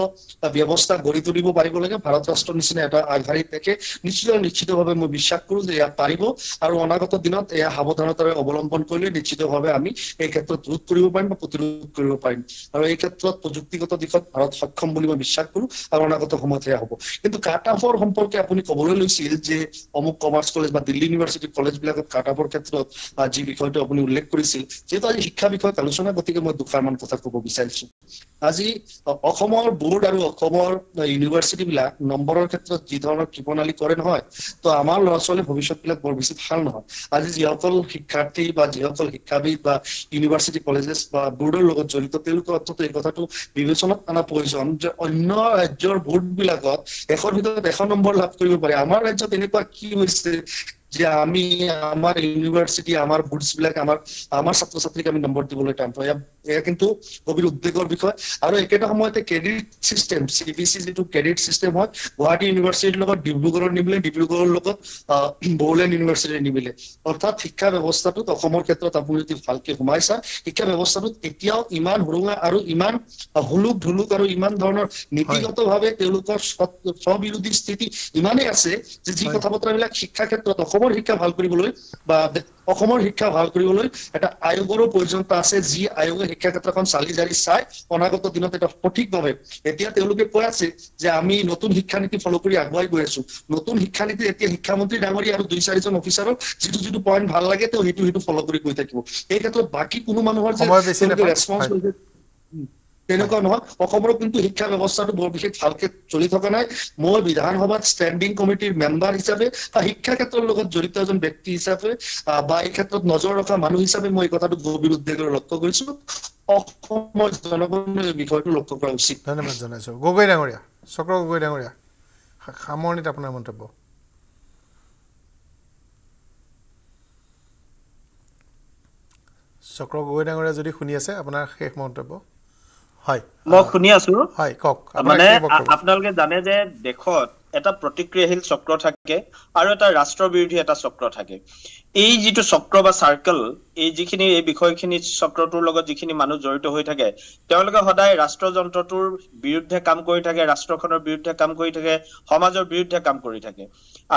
G: ব্যৱস্থা গঢ়ি তুলিব পাৰিব লাগে ভাৰত ৰাষ্ট্ৰৰ নিচিনা এটা আগশাৰী দেখে নিশ্চিত নিশ্চিতভাৱে মই বিশ্বাস কৰো যে এয়া পাৰিব আৰু অনাগত দিনত এয়া সাৱধানতাৰে অৱলম্বন কৰিলে নিশ্চিতভাৱে আমি এই ক্ষেত্ৰত ৰোধ কৰিব পাৰিম বা প্ৰতিৰোধ কৰিব পাৰিম আৰু এই ক্ষেত্ৰত প্ৰযুক্তিগত দিশত ভাৰত সক্ষম বুলি মই বিশ্বাস কৰো আৰু অনাগত সময়ত সেয়া হব কিন্তু কাৰ্ট সম্পৰ্কে আপুনি কবলৈ লৈছিল যে অমুক কমাৰ্চ কলেজ বা দিল্লী ইউনিভাৰ্চিটি কলেজবিলাকত কাৰ্ট ক্ষেত্ৰত ক্ষেত্ৰত যি বিষয়টো আপুনি উল্লেখ কৰিছিল যিহেতু আজি শিক্ষা বিষয়ক আলোচনা গতিকে মই দুষাৰমান কথা ক'ব বিচাৰিছো আজি অসমৰ বোৰ্ড আৰু অসমৰ ইউনিভাৰ্চিটিবিলাক নম্বৰৰ ক্ষেত্ৰত যি ধৰণৰ কৃপণালী কৰে নহয় তো আমাৰ ল'ৰা ছোৱালীৰ ভৱিষ্যতবিলাক বৰ বেছি ভাল নহয় আজি যিসকল শিক্ষাৰ্থী বা যিসকল শিক্ষাবিদ বা ইউনিভাৰ্চিটি কলেজেছ বা বোৰ্ডৰ লগত জড়িত তেওঁলোকৰ অন্তত এই কথাটো বিবেচনাত অনা প্ৰয়োজন যে অন্য ৰাজ্যৰ বোৰ্ড বিলাকত এশৰ ভিতৰত এশ নম্বৰ লাভ কৰিব পাৰে আমাৰ ৰাজ্যত এনেকুৱা কি হৈছে যে আমি আমাৰ ইউনিভাৰ্চিটি আমাৰ বুটছ বিলাক আমাৰ আমাৰ ছাত্ৰ ছাত্ৰীক আমি নম্বৰ দিবলৈ টাইম পাওঁ এয়া কিন্তু গভীৰ উদ্বেগৰ বিষয় আৰু একেটা সময়তে credit system C B C যিটো ক্ৰেডিট ছিষ্টেম হয় গুৱাহাটী ইউনিভাৰ্চিটিৰ লগত ডিব্ৰুগড়ৰ নিমিলে ডিব্ৰুগড়ৰ লগত বড়োলেণ্ড ইউনিভাৰ্চিটিৰ নিমিলে অৰ্থাৎ শিক্ষা ব্যৱস্থাটোত অসমৰ ক্ষেত্ৰত আপুনি যদি ভালকে সোমাই চা শিক্ষা ব্যৱস্থাটোত এতিয়াও ইমান সুৰুঙা আৰু ইমান হুলুক ঢুলুক আৰু ইমান ধৰণৰ নীতিগতভাৱে তেওঁলোকৰ স্ববিৰোধী স্থিতি ইমানেই আছে যে যি কথা বতৰাবিলাক শিক্ষা ক্ষেত্ৰত অসম অসমৰ শিক্ষা ভাল কৰিবলৈ বা অসমৰ শিক্ষা ভাল কৰিবলৈ এটা আয়োগৰো প্ৰয়োজন আছে যি আয়োগে শিক্ষা ক্ষেত্ৰখন চালি জাৰি চাই অনাগত দিনত এটা সঠিকভাৱে এতিয়া তেওঁলোকে কৈ আছে যে আমি নতুন শিক্ষানীতি ফলো কৰি আগুৱাই গৈ আছো নতুন শিক্ষানীতি এতিয়া শিক্ষামন্ত্ৰী ডাঙৰীয়া আৰু দুই চাৰিজন অফিচাৰক যিটো যিটো পইণ্ট ভাল লাগে তেওঁ সেইটো সেইটো ফলো কৰি গৈ থাকিব এই ক্ষেত্ৰত বাকী কোনো মানুহৰ ৰেচপঞ্চ তেনেকুৱা নহয় অসমৰ কিন্তু শিক্ষা ব্যৱস্থাটো বৰ বিশেষ ভালকে চলি থকা নাই মই বিধানসভাত ষ্টেণ্ডিং কমিটিৰ মেম্বাৰ হিচাপে বা শিক্ষা ক্ষেত্ৰৰ লগত জড়িত এজন ব্যক্তি হিচাপে বা এই ক্ষেত্ৰত নজৰ ৰখা মানুহ হিচাপে মই এই কথাটো গভীৰ উদ্বেগৰে লক্ষ্য কৰিছো অসমৰ জনগণে বিষয়টো লক্ষ্য কৰা উচিত
A: ধন্যবাদ জনাইছো গগৈ ডাঙৰীয়া চক্ৰ গগৈ ডাঙৰীয়া সামৰণিত আপোনাৰ মন্তব্য চক্ৰ গগৈ ডাঙৰীয়া যদি শুনি আছে আপোনাৰ শেষ মন্তব্য হয় মই শুনি আছো হয় কওক মানে
B: আপোনালোকে জানে যে দেশত এটা প্ৰতিক্ৰিয়াশীল চক্ৰ থাকে আৰু এটা ৰাষ্ট্ৰ বিৰোধী এটা চক্ৰ থাকে এই যিটো চক্ৰ বা চাৰ্কেল এই যিখিনি এই বিষয়খিনি চক্ৰটোৰ লগত যিখিনি মানুহ জড়িত হৈ থাকে তেওঁলোকে সদায় ৰাষ্ট্ৰযন্ত্ৰটোৰ বিৰুদ্ধে কাম কৰি থাকে ৰাষ্ট্ৰখনৰ বিৰুদ্ধে কাম কৰি থাকে সমাজৰ বিৰুদ্ধে কাম কৰি থাকে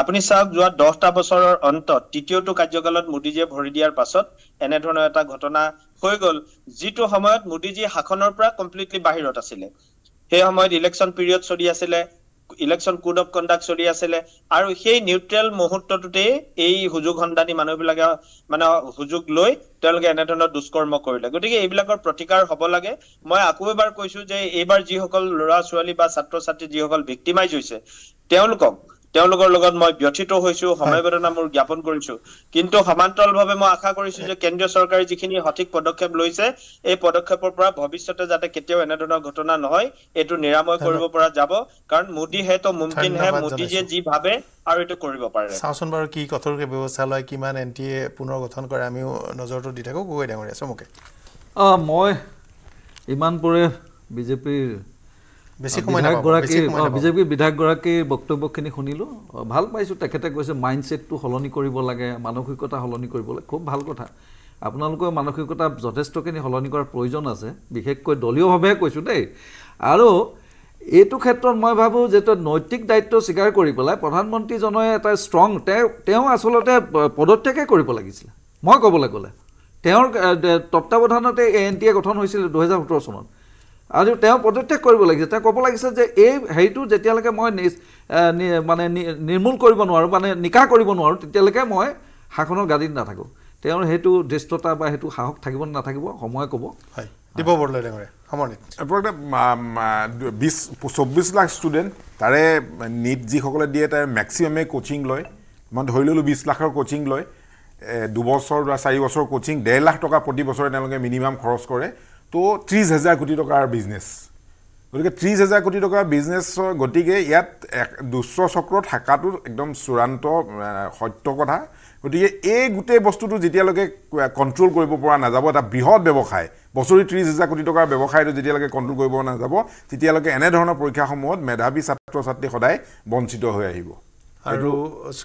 B: আপুনি চাওক যোৱা দহটা বছৰৰ অন্তত তৃতীয়টো কাৰ্যকালত মোদীজীয়ে ভৰি দিয়াৰ পাছত এনেধৰণৰ এটা ঘটনা হৈ গল যিটো সময়ত মোদীজী শাসনৰ পৰা কমপ্লিটলি বাহিৰত আছিলে সেই সময়ত ইলেকশ্যন পিৰিয়ড চলি আছিলে ইলেকশ্যন কোড অফ কণ্ডাক্ট চলি আছিলে আৰু সেই নিউট্ৰেল মুহূৰ্ততেই এই সুযোগ সন্ধানী মানুহবিলাকে মানে সুযোগ লৈ তেওঁলোকে এনেধৰণৰ দুষ্কৰ্ম কৰিলে গতিকে এইবিলাকৰ প্ৰতিকাৰ হব লাগে মই আকৌ এবাৰ কৈছো যে এইবাৰ যিসকল ল'ৰা ছোৱালী বা ছাত্ৰ ছাত্ৰী যিসকল ভিক্টিমাইজ হৈছে তেওঁলোকক তেওঁলোকৰ লগত মই ব্যথিত হৈছো সমবেদনা মোৰ জ্ঞাপন কৰিছো কিন্তু সমান্তৰালভাৱে মই আশা কৰিছো যে কেন্দ্ৰীয় চৰকাৰে যিখিনি সঠিক পদক্ষেপ লৈছে এই পদক্ষেপৰ পৰা ভৱিষ্যতে যাতে কেতিয়াও এনেধৰণৰ ঘটনা নহয় এইটো নিৰাময় কৰিব পৰা যাব কাৰণ মোদীহে তো মুমকিনহে মোদীজীয়ে যি ভাবে আৰু এইটো কৰিব পাৰে
A: চাওঁচোন বাৰু কি কঠোৰকৈ ব্যৱস্থা লয় কিমান এন পুনৰ গঠন কৰে আমিও নজৰটো দি থাকোঁ গগৈ ডাঙৰীয়া চমুকে অঁ মই
D: ইমানপুৰে বিজেপিৰ বেছি বিজেপিৰ বিধায়কগৰাকীৰ বক্তব্যখিনি শুনিলোঁ ভাল পাইছোঁ তেখেতে কৈছে মাইণ্ড মাইণ্ডছেটটো সলনি কৰিব লাগে মানসিকতা সলনি কৰিব লাগে খুব ভাল কথা আপোনালোকৰ মানসিকতা যথেষ্টখিনি সলনি কৰাৰ প্ৰয়োজন আছে বিশেষকৈ দলীয়ভাৱেহে কৈছোঁ দেই আৰু এইটো ক্ষেত্ৰত মই ভাবোঁ যে তেওঁ নৈতিক দায়িত্ব স্বীকাৰ কৰি পেলাই প্ৰধানমন্ত্ৰীজনে এটা ষ্ট্ৰং তেওঁ তেওঁ আচলতে পদত্যাগে কৰিব লাগিছিলে মই ক'বলৈ গ'লে তেওঁৰ তত্বাৱধানতে এ এন টি এ গঠন হৈছিলে দুহেজাৰ সোতৰ চনত আজি তেওঁ পদত্যাগ কৰিব লাগিছে তেওঁ ক'ব লাগিছে যে এই হেৰিটো যেতিয়ালৈকে মই মানে নিৰ্মূল কৰিব নোৱাৰোঁ মানে নিকাহ কৰিব নোৱাৰোঁ তেতিয়ালৈকে মই শাসনৰ গাদীত নাথাকোঁ তেওঁৰ সেইটো দৃষ্টতা বা সেইটো সাহস থাকিব নাথাকিব সময়ে ক'ব হয় দিব
A: বৰদলৈ ডাঙৰীয়া
F: বিছ চৌব্বিছ লাখ ষ্টুডেণ্ট তাৰে নীট যিসকলে দিয়ে তাৰে মেক্সিমামে কোচিং লয় মই ধৰি ল'লোঁ বিছ লাখৰ কোচিং লয় দুবছৰ বা চাৰি বছৰ কোচিং ডেৰ লাখ টকা প্ৰতি বছৰে তেওঁলোকে মিনিমাম খৰচ কৰে তো ত্ৰিছ হাজাৰ কোটি টকাৰ বিজনেছ গতিকে ত্ৰিছ হাজাৰ কোটি টকাৰ বিজনেছৰ গতিকে ইয়াত দুশ্ব চক্ৰ থকাটো একদম চূড়ান্ত সত্য কথা গতিকে এই গোটেই বস্তুটো যেতিয়ালৈকে কণ্ট্ৰল কৰিব পৰা নাযাব এটা বৃহৎ ব্যৱসায় বছৰি ত্ৰিছ হাজাৰ কোটি টকাৰ ব্যৱসায়টো যেতিয়ালৈকে কণ্ট্ৰল কৰিব নাযাব তেতিয়ালৈকে এনেধৰণৰ পৰীক্ষাসমূহত মেধাৱী ছাত্ৰ ছাত্ৰী সদায় বঞ্চিত হৈ আহিব আৰু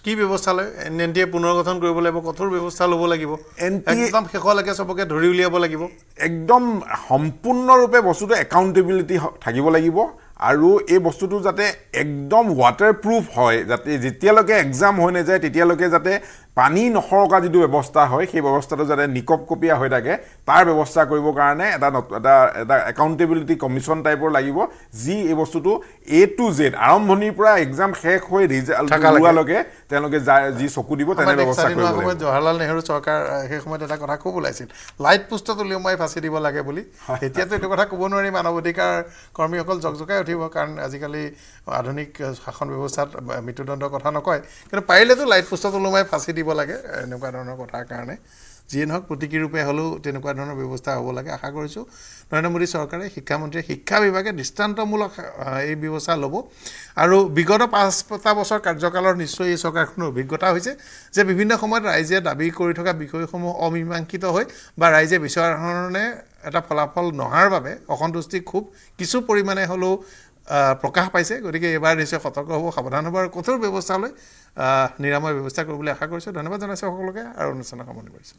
F: কি ব্যৱস্থা লয় এন এন টি এ পুনৰ গঠন কৰিব লাগিব কঠোৰ ব্যৱস্থা ল'ব লাগিব এন টি একদম শেষলৈকে চবকে ধৰি উলিয়াব লাগিব একদম সম্পূৰ্ণৰূপে বস্তুটো একাউণ্টেবিলিটি থাকিব লাগিব আৰু এই বস্তুটো যাতে একদম ৱাটাৰ প্ৰুফ হয় যাতে যেতিয়ালৈকে এক্সাম হৈ নাযায় তেতিয়ালৈকে যাতে পানী নসৰকা যিটো ব্যৱস্থা হয় সেই ব্যৱস্থাটো যাতে নিকপকপীয়া হৈ থাকে তাৰ ব্যৱস্থা কৰিবৰ কাৰণে এটা এটা এটা একাউণ্টেবিলিটি কমিশ্যন টাইপৰ লাগিব যি এই বস্তুটো এ টু জেড আৰম্ভণিৰ পৰা এক্সাম শেষ হৈ ৰিজাল্ট ওলোৱালৈকে তেওঁলোকে যি চকু দিব তেনে ব্যৱস্থা
A: জৱাহৰলাল নেহৰু চৰকাৰ সেই সময়ত এটা কথা খুব ওলাইছিল লাইট পোষ্টত উলিয়াই ফাঁচি দিব লাগে বুলি এতিয়াতো এইটো কথা ক'ব নোৱাৰি মানৱ অধিকাৰ কৰ্মীসকল জকজকাই উঠিব কাৰণ আজিকালি আধুনিক শাসন ব্যৱস্থাত মৃত্যুদণ্ডৰ কথা নকয় কিন্তু পাৰিলেতো লাইট পোষ্টত ওলোমাই ফাঁচি দিব লাগে এনেকুৱা ধৰণৰ কথাৰ কাৰণে যিয়ে নহওক প্ৰতীকীৰূপে হ'লেও তেনেকুৱা ধৰণৰ ব্যৱস্থা হ'ব লাগে আশা কৰিছোঁ নৰেন্দ্ৰ মোদী চৰকাৰে শিক্ষামন্ত্ৰীয়ে শিক্ষা বিভাগে দৃষ্টান্তমূলক এই ব্যৱস্থা ল'ব আৰু বিগত পাঁচটা বছৰ কাৰ্যকালৰ নিশ্চয় এই চৰকাৰখনৰ অভিজ্ঞতা হৈছে যে বিভিন্ন সময়ত ৰাইজে দাবী কৰি থকা বিষয়সমূহ অমীমাংসিত হৈ বা ৰাইজে বিচৰা ধৰণে এটা ফলাফল নহাৰ বাবে অসন্তুষ্টি খুব কিছু পৰিমাণে হ'লেও প্ৰকাশ পাইছে গতিকে এইবাৰ নিশ্চয় সতৰ্ক হ'ব সাৱধান হ'ব আৰু কঠোৰ ব্যৱস্থালৈ নিৰাময় ব্যৱস্থা কৰিবলৈ আশা কৰিছোঁ ধন্যবাদ জনাইছোঁ সকলোকে আৰু অনুষ্ঠানৰ সামৰণি কৰিছোঁ